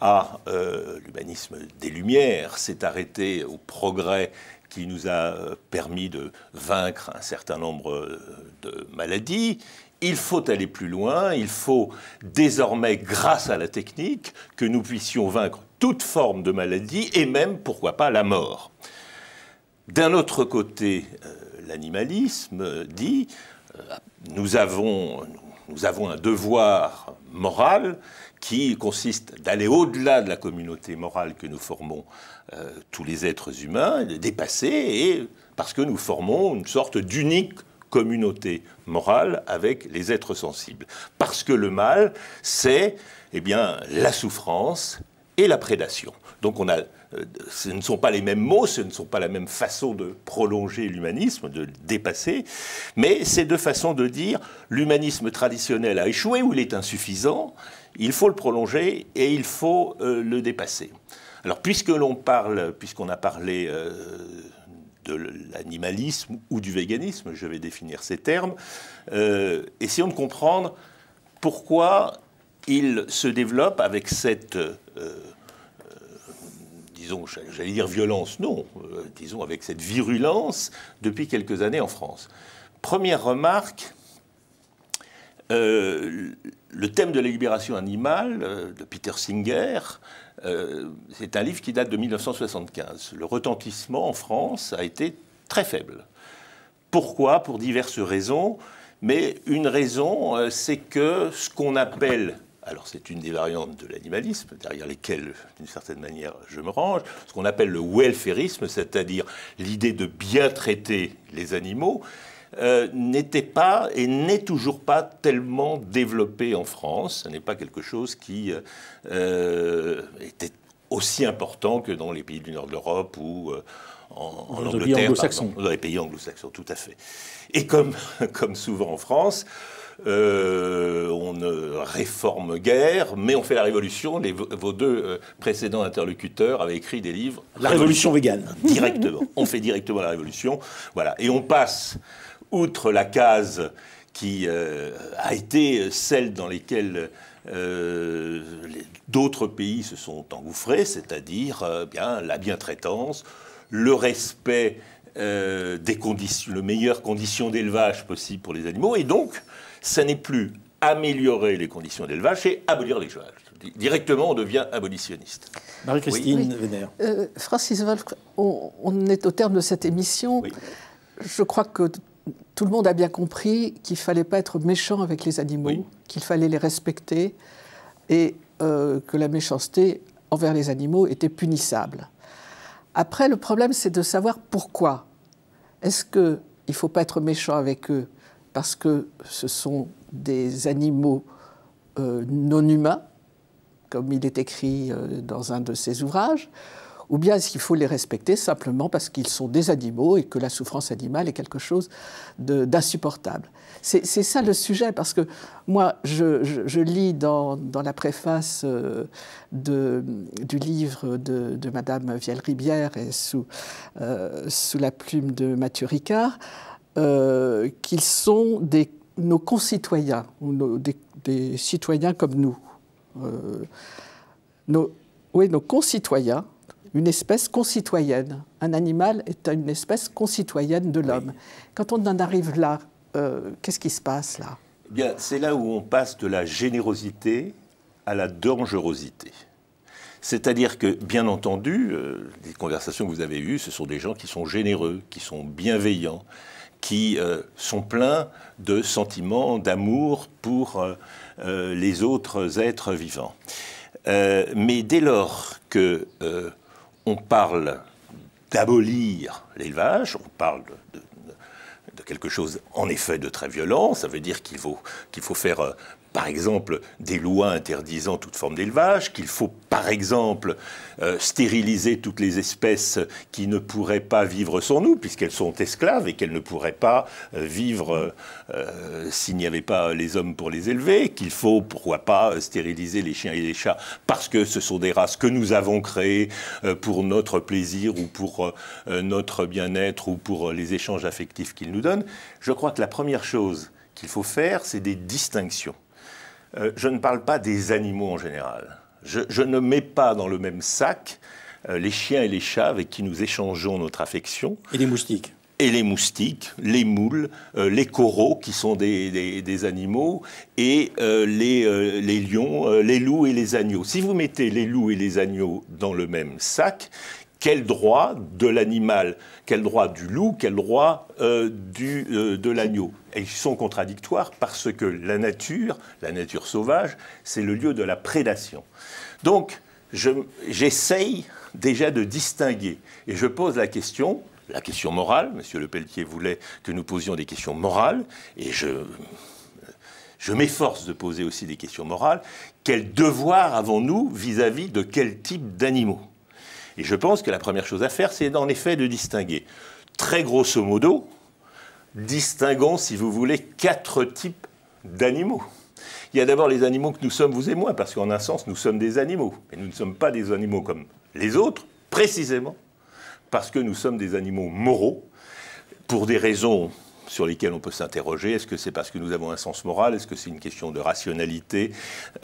F: à euh, l'humanisme des Lumières, s'est arrêté au progrès qui nous a euh, permis de vaincre un certain nombre euh, de maladies. Il faut aller plus loin, il faut désormais, grâce à la technique, que nous puissions vaincre toute forme de maladie et même, pourquoi pas, la mort. D'un autre côté, l'animalisme dit, nous nous avons un devoir morale qui consiste d'aller au-delà de la communauté morale que nous formons euh, tous les êtres humains, de dépasser, et parce que nous formons une sorte d'unique communauté morale avec les êtres sensibles. Parce que le mal, c'est eh bien, la souffrance, et la prédation. Donc on a, euh, ce ne sont pas les mêmes mots, ce ne sont pas la même façon de prolonger l'humanisme, de le dépasser, mais c'est deux façons de dire l'humanisme traditionnel a échoué ou il est insuffisant, il faut le prolonger et il faut euh, le dépasser. Alors puisque l'on parle, puisqu'on a parlé euh, de l'animalisme ou du véganisme, je vais définir ces termes, essayons de comprendre pourquoi il se développe avec cette, euh, euh, disons, j'allais dire violence, non, euh, disons avec cette virulence depuis quelques années en France. Première remarque, le thème de la libération animale de Peter Singer, c'est un livre qui date de 1975. Le retentissement en France a été très faible. Pourquoi Pour diverses raisons. Mais une raison, c'est que ce qu'on appelle alors c'est une des variantes de l'animalisme, derrière lesquelles, d'une certaine manière, je me range, ce qu'on appelle le welfarisme, c'est-à-dire l'idée de bien traiter les animaux, euh, n'était pas et n'est toujours pas tellement développé en France. Ce n'est pas quelque chose qui euh, euh, était aussi important que dans les pays du nord de l'Europe ou euh, en, en Angleterre, anglo – dans les pays anglo-saxons, tout à fait. Et comme, comme souvent en France, euh, on ne réforme guère, mais on fait la révolution. vos deux euh, précédents interlocuteurs avaient écrit des livres. La révolution, végane. Directement. on fait directement la révolution. Voilà. Et on passe outre la case qui euh, a été celle dans laquelle d'autres pays se sont engouffrés, c'est-à-dire bien, la bientraitance, le respect des conditions, le meilleures conditions d'élevage possible pour les animaux, et donc ce n'est plus améliorer les conditions d'élevage, et abolir les l'élevage. Directement, on devient abolitionniste. Marie-Christine
E: Vénère.
G: Euh, Francis Wolff, on, est au terme de cette émission. Je crois que tout le monde a bien compris qu'il ne fallait pas être méchant avec les animaux, qu'il fallait les respecter et euh, que la méchanceté envers les animaux était punissable. Après, le problème, c'est de savoir pourquoi. Est-ce qu'il ne faut pas être méchant avec eux parce que ce sont des animaux euh, non humains, comme il est écrit euh, dans un de ses ouvrages, ou bien est-ce qu'il faut les respecter simplement parce qu'ils sont des animaux et que la souffrance animale est quelque chose d'insupportable C'est ça le sujet, parce que moi, je, lis dans, la préface euh, du livre de, de Madame Vielle-Ribière et sous, sous la plume de Mathieu Ricard, euh, qu'ils sont nos concitoyens, des, citoyens comme nous. Euh, nos, oui, nos concitoyens, une espèce concitoyenne. Un animal est une espèce concitoyenne de l'homme. Quand on en arrive là, euh, qu'est-ce qui se passe là
F: eh c'est là où on passe de la générosité à la dangerosité. C'est-à-dire que, bien entendu, les conversations que vous avez eues, ce sont des gens qui sont généreux, qui sont bienveillants, qui euh, sont pleins de sentiments, d'amour pour euh, euh, les autres êtres vivants. mais dès lors que on parle d'abolir l'élevage, on parle de, de, quelque chose en effet de très violent, ça veut dire qu'il faut, qu'il faut faire par exemple, des lois interdisant toute forme d'élevage, qu'il faut, par exemple, euh, stériliser toutes les espèces qui ne pourraient pas vivre sans nous, puisqu'elles sont esclaves et qu'elles ne pourraient pas euh, vivre euh, s'il n'y avait pas les hommes pour les élever, qu'il faut, pourquoi pas, stériliser les chiens et les chats, parce que ce sont des races que nous avons créées pour notre plaisir ou pour notre bien-être ou pour les échanges affectifs qu'ils nous donnent. Je crois que la première chose qu'il faut faire, c'est des distinctions. Euh, je ne parle pas des animaux en général. Je, ne mets pas dans le même sac euh, les chiens et les chats avec qui nous échangeons notre affection. Et les moustiques et les moustiques, les moules, euh, les coraux qui sont des, animaux, et les, lions, les loups et les agneaux. Si vous mettez les loups et les agneaux dans le même sac, quel droit de l'animal, quel droit du loup, quel droit de l'agneau ils sont contradictoires parce que la nature, la nature sauvage, c'est le lieu de la prédation. Donc, j'essaye déjà de distinguer. Et je pose la question, la question morale, Monsieur Le Pelletier voulait que nous posions des questions morales, et je, je m'efforce de poser aussi des questions morales. Quel devoir avons-nous vis-à-vis de quel type d'animaux Et je pense que la première chose à faire, c'est en effet de distinguer. Très grosso modo, distinguons, si vous voulez, quatre types d'animaux. Il y a d'abord les animaux que nous sommes, vous et moi, parce qu'en un sens, nous sommes des animaux. Mais nous ne sommes pas des animaux comme les autres, précisément parce que nous sommes des animaux moraux, pour des raisons sur lesquels on peut s'interroger. Est-ce que c'est parce que nous avons un sens moral Est-ce que c'est une question de rationalité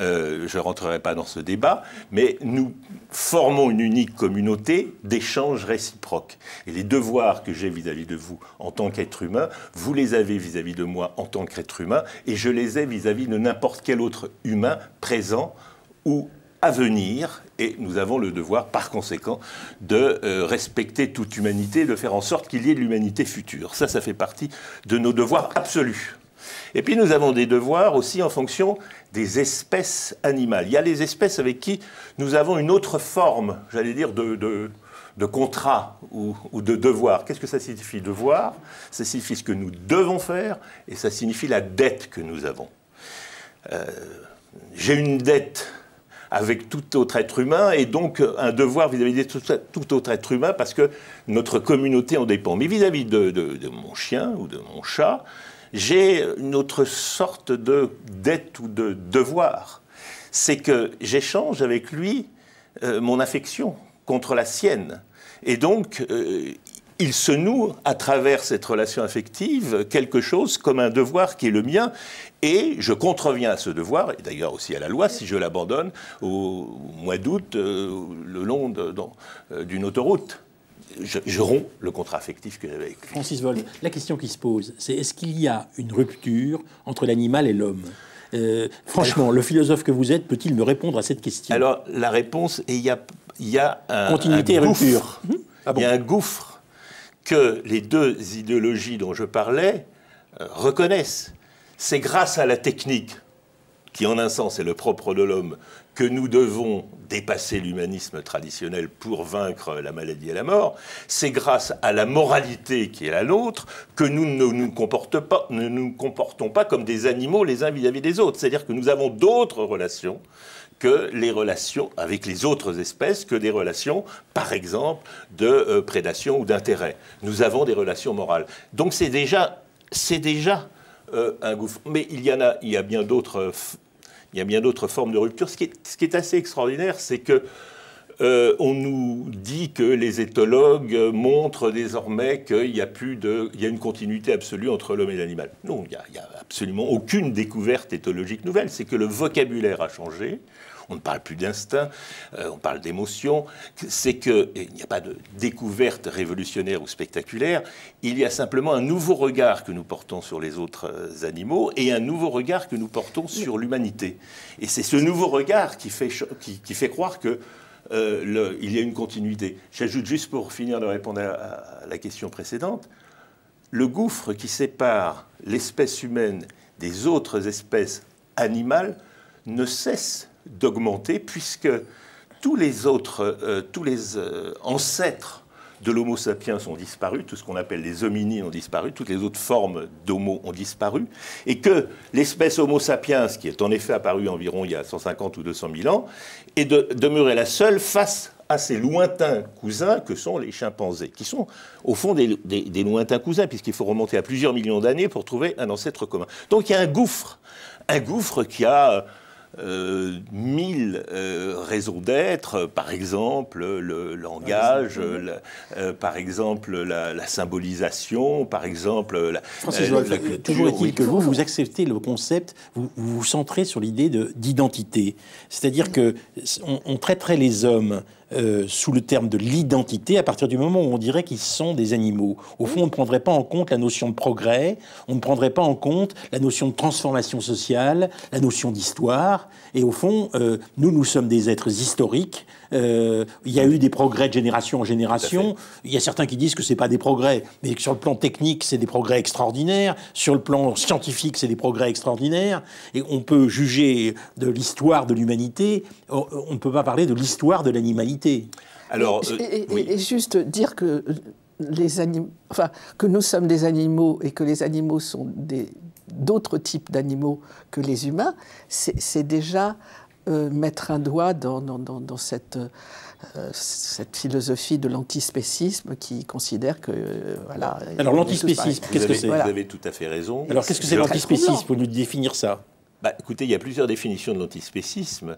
F: euh, Je ne rentrerai pas dans ce débat, mais nous formons une unique communauté d'échanges réciproques. Et les devoirs que j'ai vis-à-vis de vous en tant qu'être humain, vous les avez vis-à-vis de moi en tant qu'être humain, et je les ai vis à -vis de n'importe quel autre humain présent ou à venir et nous avons le devoir, par conséquent, de euh, respecter toute humanité, de faire en sorte qu'il y ait de l'humanité future. Ça, ça fait partie de nos devoirs absolus. Et puis nous avons des devoirs aussi en fonction des espèces animales. Il y a les espèces avec qui nous avons une autre forme, j'allais dire, de, contrat ou, de devoir. Qu'est-ce que ça signifie devoir Ça signifie ce que nous devons faire et ça signifie la dette que nous avons. Euh, j'ai une dette avec tout autre être humain et donc euh, un devoir vis-à-vis de tout, autre être humain parce que notre communauté en dépend. Mais vis-à-vis de, mon chien ou de mon chat, j'ai une autre sorte de dette ou de devoir. C'est que j'échange avec lui euh, mon affection contre la sienne. Et donc, euh, il se noue à travers cette relation affective quelque chose comme un devoir qui est le mien et je contreviens à ce devoir, et d'ailleurs aussi à la loi, si je l'abandonne au mois d'août euh, le long euh, d'une autoroute. Je, romps le contrat affectif que j'avais avec
A: Francis Vold, la question qui se pose, c'est est-ce qu'il y a une rupture entre l'animal et l'homme euh, Franchement, le philosophe que vous êtes peut-il me répondre à cette question Alors,
F: la réponse,
A: est il y a, y a Continuité et rupture.
F: Mmh. Ah il y a un gouffre que les deux idéologies dont je parlais euh, reconnaissent. C'est grâce à la technique, qui en un sens est le propre de l'homme, que nous devons dépasser l'humanisme traditionnel pour vaincre la maladie et la mort, c'est grâce à la moralité qui est la nôtre que nous ne nous, comportons pas, comme des animaux les uns vis à -vis des autres. C'est-à-dire que nous avons d'autres relations que les relations avec les autres espèces que des relations, par exemple, de euh, prédation ou d'intérêt. Nous avons des relations morales. Donc c'est déjà, c'est déjà euh, un gouffre. Mais il y en a, il y a bien d'autres, euh, il y a bien d'autres formes de rupture. Ce qui est, ce qui est assez extraordinaire, c'est que on nous dit que les éthologues montrent désormais qu'il y a plus de, il y a une continuité absolue entre l'homme et l'animal. Non, il n'y a, a, absolument aucune découverte éthologique nouvelle. C'est que le vocabulaire a changé, on ne parle plus d'instinct, euh, on parle d'émotion, c'est qu'il n'y a pas de découverte révolutionnaire ou spectaculaire, il y a simplement un nouveau regard que nous portons sur les autres euh, animaux et un nouveau regard que nous portons sur l'humanité. Et c'est ce nouveau regard qui fait, fait croire que euh, il y a une continuité. J'ajoute juste pour finir de répondre à la question précédente, le gouffre qui sépare l'espèce humaine des autres espèces animales ne cesse d'augmenter, puisque tous les autres, euh, tous les euh, ancêtres de l'Homo sapiens sont disparus, tout ce qu'on appelle les hominines ont disparu, toutes les autres formes d'Homo ont disparu, et que l'espèce Homo sapiens, qui est en effet apparue environ il y a 150 ou 200 000 ans, est de, demeurer la seule face à ses lointains cousins que sont les chimpanzés, qui sont au fond des lointains cousins, puisqu'il faut remonter à plusieurs millions d'années pour trouver un ancêtre commun. Donc il y a un gouffre, un gouffre qui a euh, euh, mille euh, raisons d'être, par exemple le langage, euh, par exemple la, symbolisation, par exemple
A: la, Toujours est-il que vous, vous acceptez le concept, vous vous, centrez sur l'idée d'identité. C'est-à-dire que on traiterait les hommes euh, sous le terme de l'identité à partir du moment où on dirait qu'ils sont des animaux. Au fond, on ne prendrait pas en compte la notion de progrès, on ne prendrait pas en compte la notion de transformation sociale, la notion d'histoire. Et au fond, euh, nous, nous sommes des êtres historiques euh, il y a eu des progrès de génération en génération. Il y a certains qui disent que ce n'est pas des progrès, mais que sur le plan technique, c'est des progrès extraordinaires. Sur le plan scientifique, c'est des progrès extraordinaires. Et on peut juger de l'histoire de l'humanité, on ne peut pas parler de l'histoire de l'animalité. Alors, et, euh,
G: juste dire que, euh, les enfin, que nous sommes des animaux et que les animaux sont des d'autres types d'animaux que les humains, c'est déjà euh, mettre un doigt dans, cette, euh, cette, philosophie de l'antispécisme qui considère que. Euh, voilà, Alors l'antispécisme, qu'est-ce que c'est Vous avez tout à fait raison. Alors qu'est-ce que c'est l'antispécisme
A: Pour nous définir ça. Bah, écoutez, il y a plusieurs
F: définitions de l'antispécisme.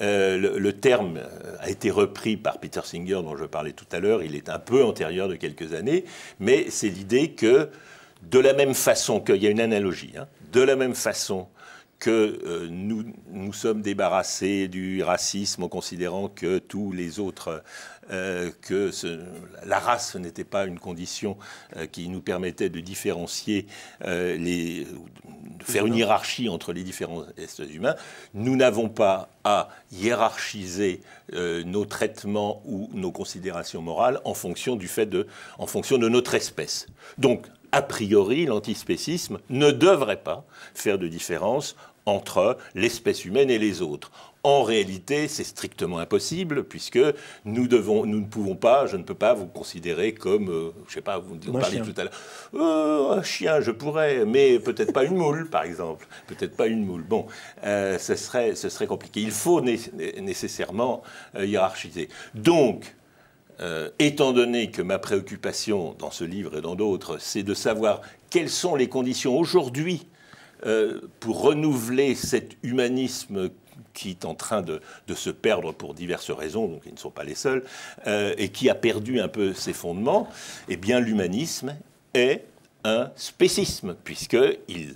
F: le, terme a été repris par Peter Singer, dont je parlais tout à l'heure. Il est un peu antérieur de quelques années, mais c'est l'idée que, de la même façon qu'il y a une analogie, hein, de la même façon que euh, nous nous sommes débarrassés du racisme en considérant que tous les autres, euh, que ce, la race n'était pas une condition euh, qui nous permettait de différencier, les, de faire une hiérarchie entre les différents êtres humains. Nous n'avons pas à hiérarchiser nos traitements ou nos considérations morales en fonction du fait de, en fonction de notre espèce. Donc a priori, l'antispécisme ne devrait pas faire de différence entre l'espèce humaine et les autres. En réalité, c'est strictement impossible puisque nous, ne pouvons pas, je ne peux pas vous considérer comme, euh, je sais pas, vous parliez tout à l'heure, euh, un chien, je pourrais, mais peut-être pas une moule, par exemple, peut-être pas une moule. Bon, euh, ce, serait, ce serait compliqué. Il faut nécessairement hiérarchiser. Donc, euh, étant donné que ma préoccupation dans ce livre et dans d'autres, c'est de savoir quelles sont les conditions aujourd'hui euh, pour renouveler cet humanisme qui est en train de, se perdre pour diverses raisons, donc ils ne sont pas les seuls, euh, et qui a perdu un peu ses fondements, eh bien l'humanisme est un spécisme, puisqu'il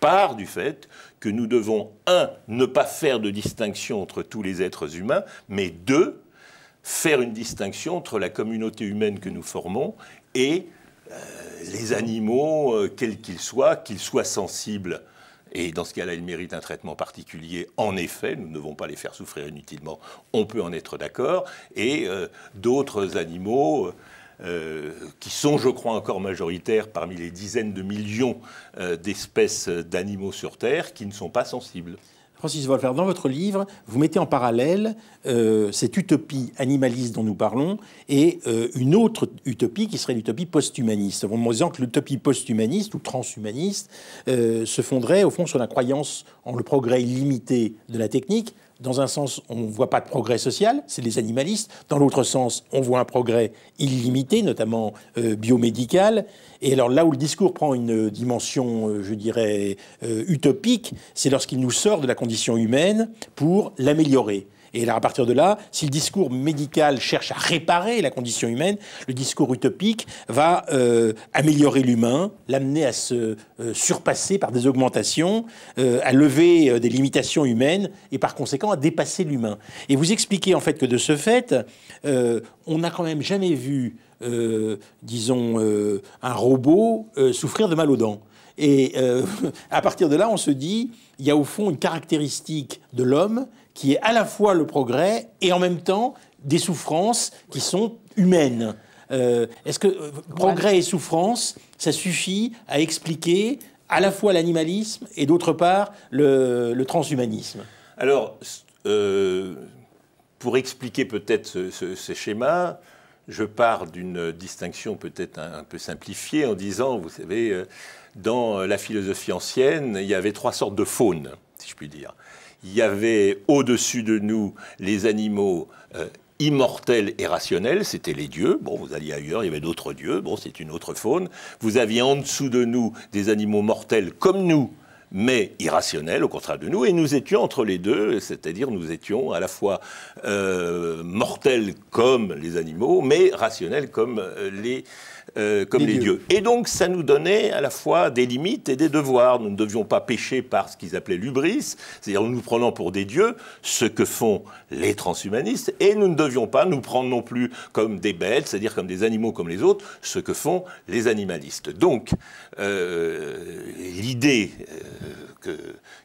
F: part du fait que nous devons, un, ne pas faire de distinction entre tous les êtres humains, mais deux, faire une distinction entre la communauté humaine que nous formons et euh, les animaux, euh, quels qu'ils soient, qu'ils soient sensibles. Et dans ce cas-là, ils méritent un traitement particulier. En effet, nous ne devons pas les faire souffrir inutilement. On peut en être d'accord. Et euh, d'autres animaux... qui sont, je crois, encore majoritaires parmi les dizaines de millions d'espèces d'animaux sur Terre qui ne sont pas sensibles.
A: Francis Wolfer, dans votre livre, vous mettez en parallèle euh, cette utopie animaliste dont nous parlons et euh, une autre utopie qui serait l'utopie posthumaniste, en disant que l'utopie posthumaniste ou transhumaniste euh, se fonderait au fond sur la croyance en le progrès illimité de la technique, dans un sens, on ne voit pas de progrès social, c'est les animalistes. Dans l'autre sens, on voit un progrès illimité, notamment euh, biomédical. Et alors là où le discours prend une dimension, euh, je dirais, euh, utopique, c'est lorsqu'il nous sort de la condition humaine pour l'améliorer. Et à partir de là, si le discours médical cherche à réparer la condition humaine, le discours utopique va euh, améliorer l'humain, l'amener à se euh, surpasser par des augmentations, euh, à lever des limitations humaines et par conséquent à dépasser l'humain. Et vous expliquez en fait que de ce fait, on n'a quand même jamais vu, disons, un robot souffrir de mal aux dents. Et à partir de là, on se dit, il y a au fond une caractéristique de l'homme qui est à la fois le progrès et en même temps des souffrances qui sont humaines. Euh, est-ce que euh, progrès et souffrance, ça suffit à expliquer à la fois l'animalisme et d'autre part le, transhumanisme Alors, euh, pour expliquer peut-être ce, ces schémas,
F: je pars d'une distinction peut-être un, peu simplifiée en disant, vous savez, dans la philosophie ancienne, il y avait trois sortes de faunes, si je puis dire il y avait au-dessus de nous les animaux euh, immortels et rationnels, c'était les dieux. Bon, vous alliez ailleurs, il y avait d'autres dieux, bon, c'est une autre faune. Vous aviez en dessous de nous des animaux mortels comme nous, mais irrationnels, au contraire de nous, et nous étions entre les deux, c'est-à-dire nous étions à la fois euh, mortels comme les animaux, mais rationnels comme euh, les euh, comme les, dieux. Et donc, ça nous donnait à la fois des limites et des devoirs. Nous ne devions pas pécher par ce qu'ils appelaient l'ubris, c'est-à-dire nous prenant pour des dieux, ce que font les transhumanistes, et nous ne devions pas nous prendre non plus comme des bêtes, c'est-à-dire comme des animaux comme les autres, ce que font les animalistes. Donc, euh, l'idée euh,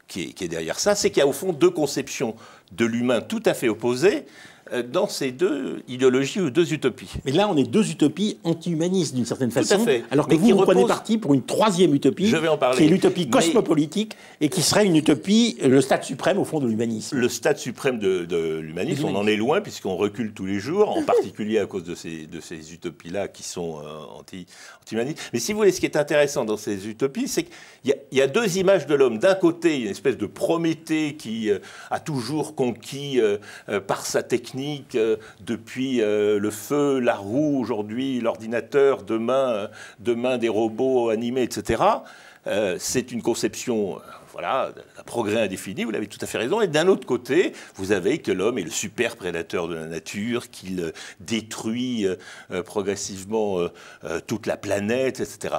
F: qui est derrière ça, c'est qu'il y a au fond deux conceptions de l'humain tout à fait opposées. Euh, dans ces deux idéologies ou deux
A: utopies. Mais là, on est deux utopies anti-humanistes d'une certaine façon. à fait. Alors que vous, vous prenez parti pour une troisième utopie, Je vais en parler. qui est l'utopie cosmopolitique et qui serait une utopie, euh, le stade suprême au fond
F: de l'humanisme. Le stade suprême de, l'humanisme, on en est loin puisqu'on recule tous les jours, en particulier à cause de ces, de ces utopies-là qui sont euh, anti-humanistes. Mais si vous voulez, ce qui est intéressant dans ces utopies, c'est qu'il y, y, a deux images de l'homme. D'un côté, une espèce de Prométhée qui a toujours conquis par sa technique euh, depuis euh, le feu, la roue, aujourd'hui l'ordinateur, demain, euh, demain des robots animés, etc. c'est une conception voilà, un progrès indéfini, vous l'avez tout à fait raison. Et d'un autre côté, vous avez que l'homme est le super prédateur de la nature, qu'il détruit progressivement toute la planète, etc.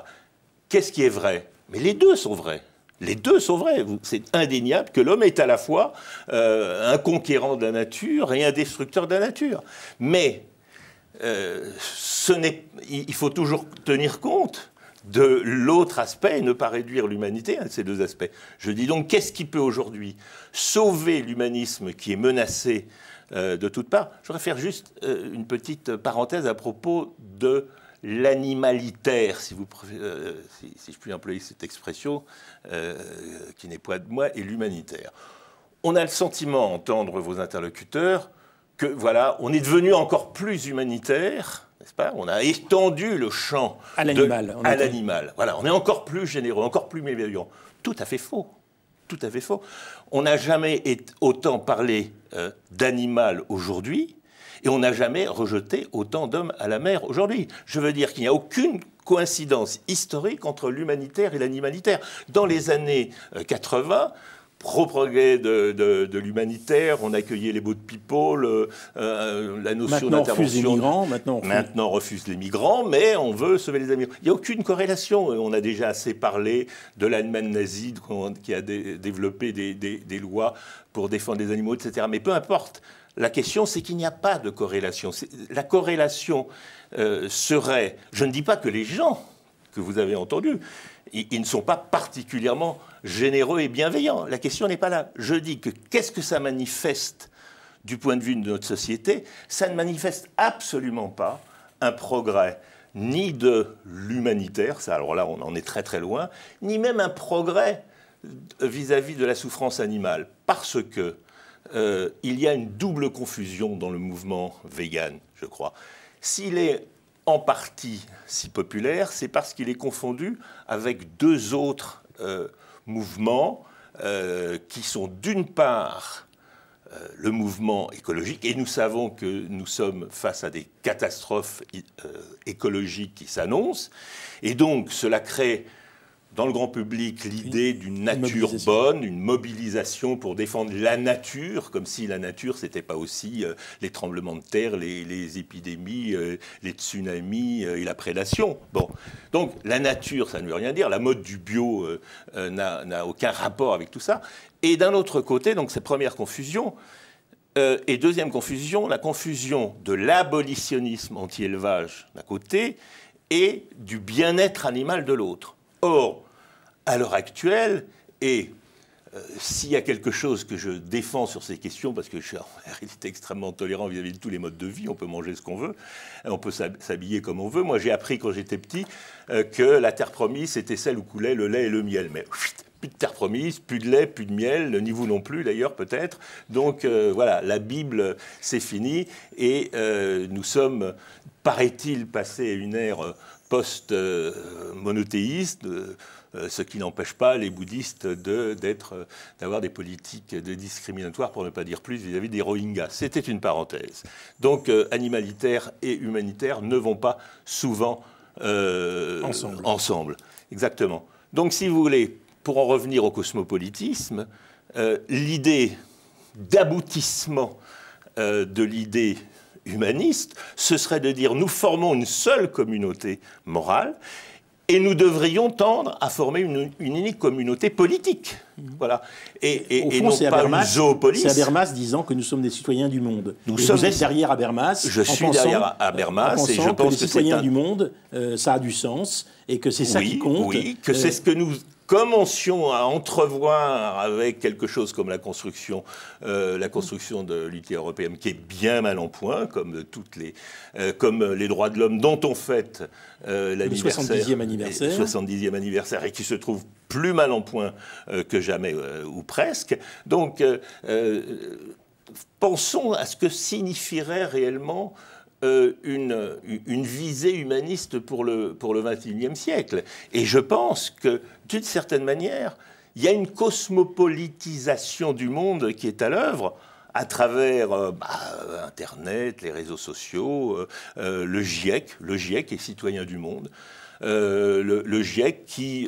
F: Qu'est-ce qui est vrai Mais les deux sont vrais. Les deux sont vrais. C'est indéniable que l'homme est à la fois euh, un conquérant de la nature et un destructeur de la nature. Mais euh, il faut toujours tenir compte de l'autre aspect et ne pas réduire l'humanité à ces deux aspects. Je dis donc, qu'est-ce qui peut aujourd'hui sauver l'humanisme qui est menacé euh, de toutes parts Je voudrais faire juste une petite parenthèse à propos de l'animalitaire, si, vous, euh, si, je puis employer cette expression, euh, qui n'est pas de moi, et l'humanitaire. On a le sentiment, entendre vos interlocuteurs, que voilà, on est devenu encore plus humanitaire, n'est-ce pas On a étendu le champ à l'animal. À l'animal. Voilà, on est encore plus généreux, encore plus bienveillant. Tout à fait faux. Tout à fait faux. On n'a jamais autant parlé euh, d'animal aujourd'hui et on n'a jamais rejeté autant d'hommes à la mer aujourd'hui. Je veux dire qu'il n'y a aucune coïncidence historique entre l'humanitaire et l'animalitaire. Dans les années 80, euh, pro-progrès de, l'humanitaire, on accueillait les beaux de pipeau, euh, euh, la notion d'intervention.
A: Maintenant, refuse. maintenant
F: on refuse les migrants, mais on veut sauver les animaux. Il n'y a aucune corrélation. On a déjà assez parlé de l'Allemagne nazie qui a développé des, des lois pour défendre les animaux, etc. Mais peu importe. La question, c'est qu'il n'y a pas de corrélation. La corrélation euh, serait, je ne dis pas que les gens que vous avez entendus, ils, ne sont pas particulièrement généreux et bienveillants. La question n'est pas là. Je dis que qu'est-ce que ça manifeste du point de vue de notre société Ça ne manifeste absolument pas un progrès ni de l'humanitaire, ça alors là on en est très très loin, ni même un progrès vis à -vis de la souffrance animale, parce que euh, il y a une double confusion dans le mouvement vegan, je crois. S'il est en partie si populaire, c'est parce qu'il est confondu avec deux autres euh, mouvements euh, qui sont d'une part le mouvement écologique, et nous savons que nous sommes face à des catastrophes écologiques qui s'annoncent, et donc cela crée dans le grand public l'idée d'une nature bonne, une mobilisation pour défendre la nature, comme si la nature, n'était pas aussi euh, les tremblements de terre, les, épidémies, euh, les tsunamis euh, et la prédation. Bon, donc la nature, ça ne veut rien dire. La mode du bio n'a aucun rapport avec tout ça. Et d'un autre côté, donc cette première confusion, et deuxième confusion, la confusion de l'abolitionnisme anti-élevage d'un côté et du bien-être animal de l'autre. Or, à l'heure actuelle, et euh, s'il y a quelque chose que je défends sur ces questions, parce que je suis extrêmement tolérant vis-à-vis de tous les modes de vie, on peut manger ce qu'on veut, on peut s'habiller comme on veut. Moi, j'ai appris quand j'étais petit euh, que la terre promise était celle où coulait le lait et le miel. Mais plus de terre promise, plus de lait, plus de miel, ni vous non plus d'ailleurs peut-être. Donc euh, voilà, la Bible, c'est fini, et nous sommes, paraît-il, passés à une ère post monothéiste euh, euh, ce qui n'empêche pas les bouddhistes euh, d'avoir des politiques de discriminatoires, pour ne pas dire plus, vis-à-vis des Rohingyas. C'était une parenthèse. Donc animalitaire et humanitaire ne vont pas souvent ensemble. Exactement. Donc si vous voulez, pour en revenir au cosmopolitisme, l'idée d'aboutissement de l'idée humaniste, ce serait de dire nous formons une seule communauté morale et nous devrions tendre à former une, unique communauté politique. Voilà. Et, et, Au fond, et
A: disant que nous sommes des citoyens du monde. Nous sommes... derrière Habermas. Je suis derrière Habermas et je pense que, les citoyens du monde, euh, ça a du sens et que c'est ça qui compte. Oui, que c'est euh, ce
F: que nous commencions à entrevoir avec quelque chose comme la construction, euh, la construction de l'unité européenne, qui est bien mal en point, comme toutes les, euh, comme les droits de l'homme dont on fête euh, l'anniversaire, 70e anniversaire, 70e anniversaire, et qui se trouve plus mal en point euh, que jamais ou presque. Donc pensons à ce que signifierait réellement euh, une, une, visée humaniste pour le, pour le XXIe siècle. Et je pense que, d'une certaine manière, il y a une cosmopolitisation du monde qui est à l'œuvre à travers euh, bah, Internet, les réseaux sociaux, euh, le GIEC, le GIEC est citoyen du monde, le, GIEC qui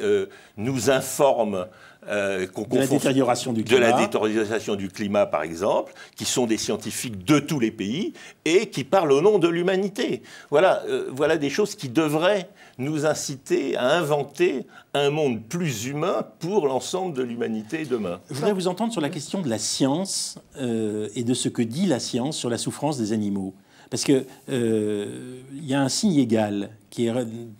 F: nous informe euh, de la détérioration du climat. De la détérioration du climat, par exemple, qui sont des scientifiques de tous les pays et qui parlent au nom de l'humanité. Voilà, euh, voilà des choses qui devraient nous inciter à inventer un monde plus humain pour l'ensemble de l'humanité demain. Je
A: voudrais vous entendre sur la question de la science euh, et de ce que dit la science sur la souffrance des animaux. Parce qu'il euh, y a un signe égal qui est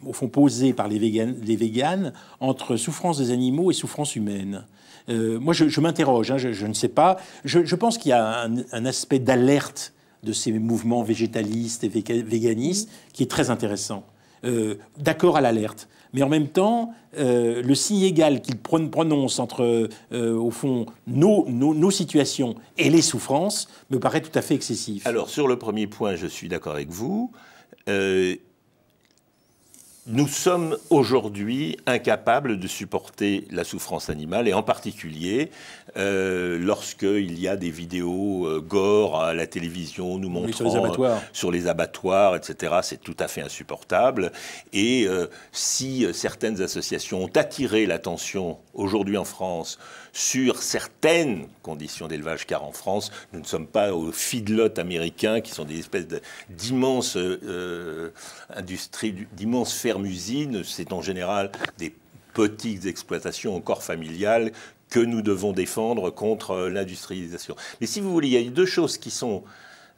A: au fond posé par les véganes, les véganes entre souffrance des animaux et souffrance humaine. Euh, moi, je, m'interroge, hein, je, ne sais pas. Je, pense qu'il y a un aspect d'alerte de ces mouvements végétalistes et véganistes qui est très intéressant. Euh, d'accord à l'alerte. Mais en même temps, euh, le signe égal qu'il prononce entre, euh, au fond, nos, nos, nos, situations et les souffrances me paraît tout à fait excessif. Alors,
F: sur le premier point, je suis d'accord avec vous nous sommes aujourd'hui incapables de supporter la souffrance animale, et en particulier euh, lorsqu'il y a des vidéos euh, gore à la télévision nous montrant abattoirs. Euh, sur les abattoirs, etc. C'est tout à fait insupportable. Et si certaines associations ont attiré l'attention aujourd'hui en France sur certaines conditions d'élevage, car en France, nous ne sommes pas aux feedlots américains, qui sont des espèces d'immenses euh, industries, d'immenses fermes-usines. C'est en général des petites exploitations encore familiales que nous devons défendre contre euh, l'industrialisation. Mais si vous voulez, il y a deux choses qui sont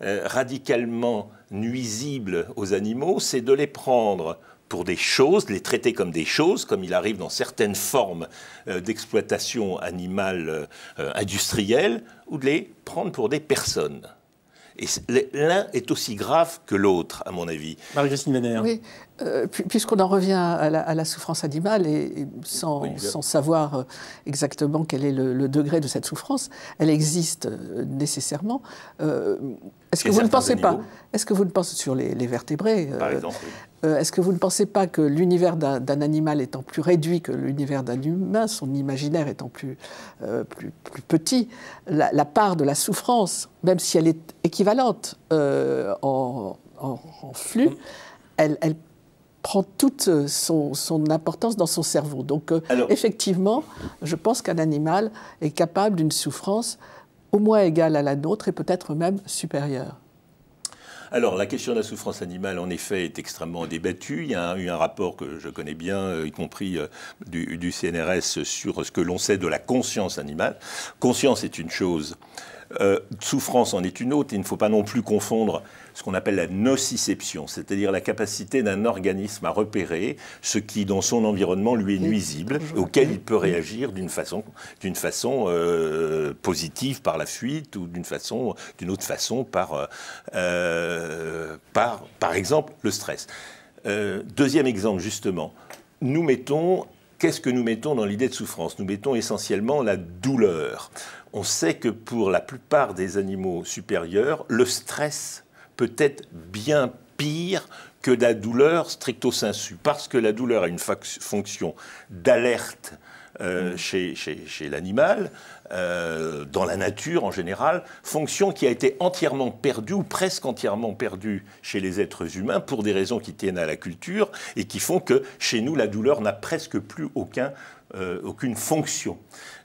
F: euh, radicalement nuisibles aux animaux, c'est de les prendre pour des choses, les traiter comme des choses, comme il arrive dans certaines formes euh, d'exploitation animale euh, euh, industrielle, ou de les prendre pour des personnes. Et l'un est aussi grave que l'autre, à mon
A: avis. Marie-Christine
G: Oui, puisqu'on en revient à la, souffrance animale, et, sans, savoir exactement quel est le, degré de cette souffrance, elle existe nécessairement. Est-ce que, vous ne pensez pas Est-ce que vous ne pensez sur les, vertébrés Par exemple, euh, est-ce que vous ne pensez pas que l'univers d'un animal étant plus réduit que l'univers d'un humain, son imaginaire étant plus, euh, petit, la, part de la souffrance, même si elle est équivalente euh, en, flux, elle, prend toute son, importance dans son cerveau. Donc effectivement, je pense qu'un animal est capable d'une souffrance au moins égale à la nôtre et peut-être même supérieure.
F: Alors, la question de la souffrance animale, en effet, est extrêmement débattue. Il y a eu un, rapport que je connais bien, euh, y compris euh, du, CNRS, sur ce que l'on sait de la conscience animale. Conscience est une chose. Euh, souffrance en est une autre. Il ne faut pas non plus confondre ce qu'on appelle la nociception, c'est-à-dire la capacité d'un organisme à repérer ce qui, dans son environnement, lui est nuisible, auquel il peut réagir d'une façon, euh, positive par la fuite ou d'une façon, d'une autre façon par, euh, euh, par, exemple, le stress. deuxième exemple, justement. Nous mettons Qu'est-ce que nous mettons dans l'idée de souffrance Nous mettons essentiellement la douleur. On sait que pour la plupart des animaux supérieurs, le stress peut être bien pire que la douleur stricto sensu, parce que la douleur a une fonction d'alerte euh, mm. chez, l'animal, euh, dans la nature en général, fonction qui a été entièrement perdue ou presque entièrement perdue chez les êtres humains pour des raisons qui tiennent à la culture et qui font que chez nous, la douleur n'a presque plus aucun euh, aucune fonction.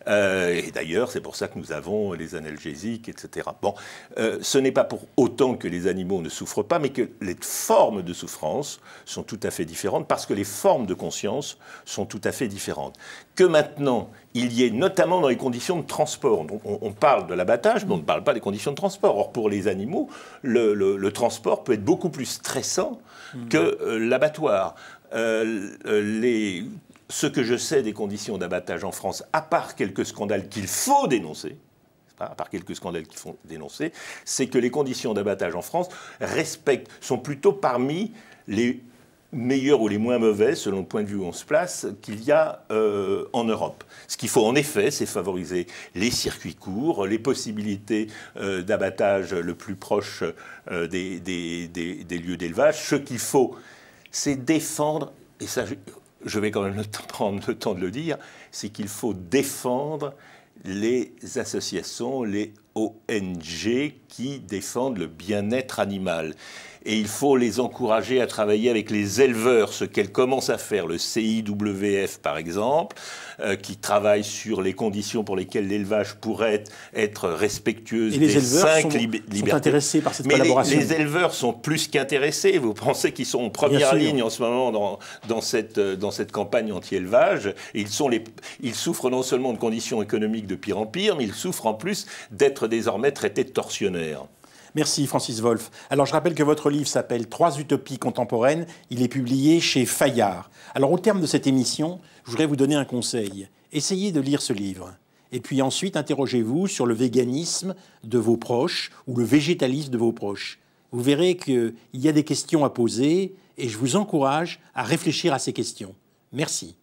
F: Euh, et d'ailleurs, c'est pour ça que nous avons les analgésiques, etc. Bon, euh, ce n'est pas pour autant que les animaux ne souffrent pas, mais que les formes de souffrance sont tout à fait différentes, parce que les formes de conscience sont tout à fait différentes. Que maintenant, il y ait, notamment dans les conditions de transport, on, on parle de l'abattage, mais on ne parle pas des conditions de transport. Or, pour les animaux, le, transport peut être beaucoup plus stressant que mmh. l'abattoir. les ce que je sais des conditions d'abattage en France, à part quelques scandales qu'il faut dénoncer, à part quelques scandales qu'il faut dénoncer, c'est que les conditions d'abattage en France respectent, sont plutôt parmi les meilleures ou les moins mauvaises, selon le point de vue où on se place, qu'il y a euh, en Europe. Ce qu'il faut en effet, c'est favoriser les circuits courts, les possibilités euh, d'abattage le plus proche euh, des, des lieux d'élevage. Ce qu'il faut, c'est défendre, et ça je vais quand même prendre le temps de le dire, c'est qu'il faut défendre les associations, les ONG qui défendent le bien-être animal et il faut les encourager à travailler avec les éleveurs, ce qu'elles commencent à faire, le CIWF par exemple, euh, qui travaille sur les conditions pour lesquelles l'élevage pourrait être, respectueux les des éleveurs cinq sont, Sont intéressés par cette collaboration. Les, les, éleveurs sont plus qu'intéressés. Vous pensez qu'ils sont en première ligne en ce moment dans, euh, cette, campagne anti-élevage. Ils, ils souffrent non seulement de conditions économiques de pire en pire, mais ils souffrent en plus d'être désormais
A: traités de tortionnaires. Merci Francis Wolff. Alors je rappelle que votre livre s'appelle Trois utopies contemporaines. Il est publié chez Fayard. Alors au terme de cette émission, je voudrais vous donner un conseil. Essayez de lire ce livre. Et puis ensuite, interrogez-vous sur le véganisme de vos proches ou le végétalisme de vos proches. Vous verrez qu'il y a des questions à poser et je vous encourage à réfléchir à ces questions. Merci.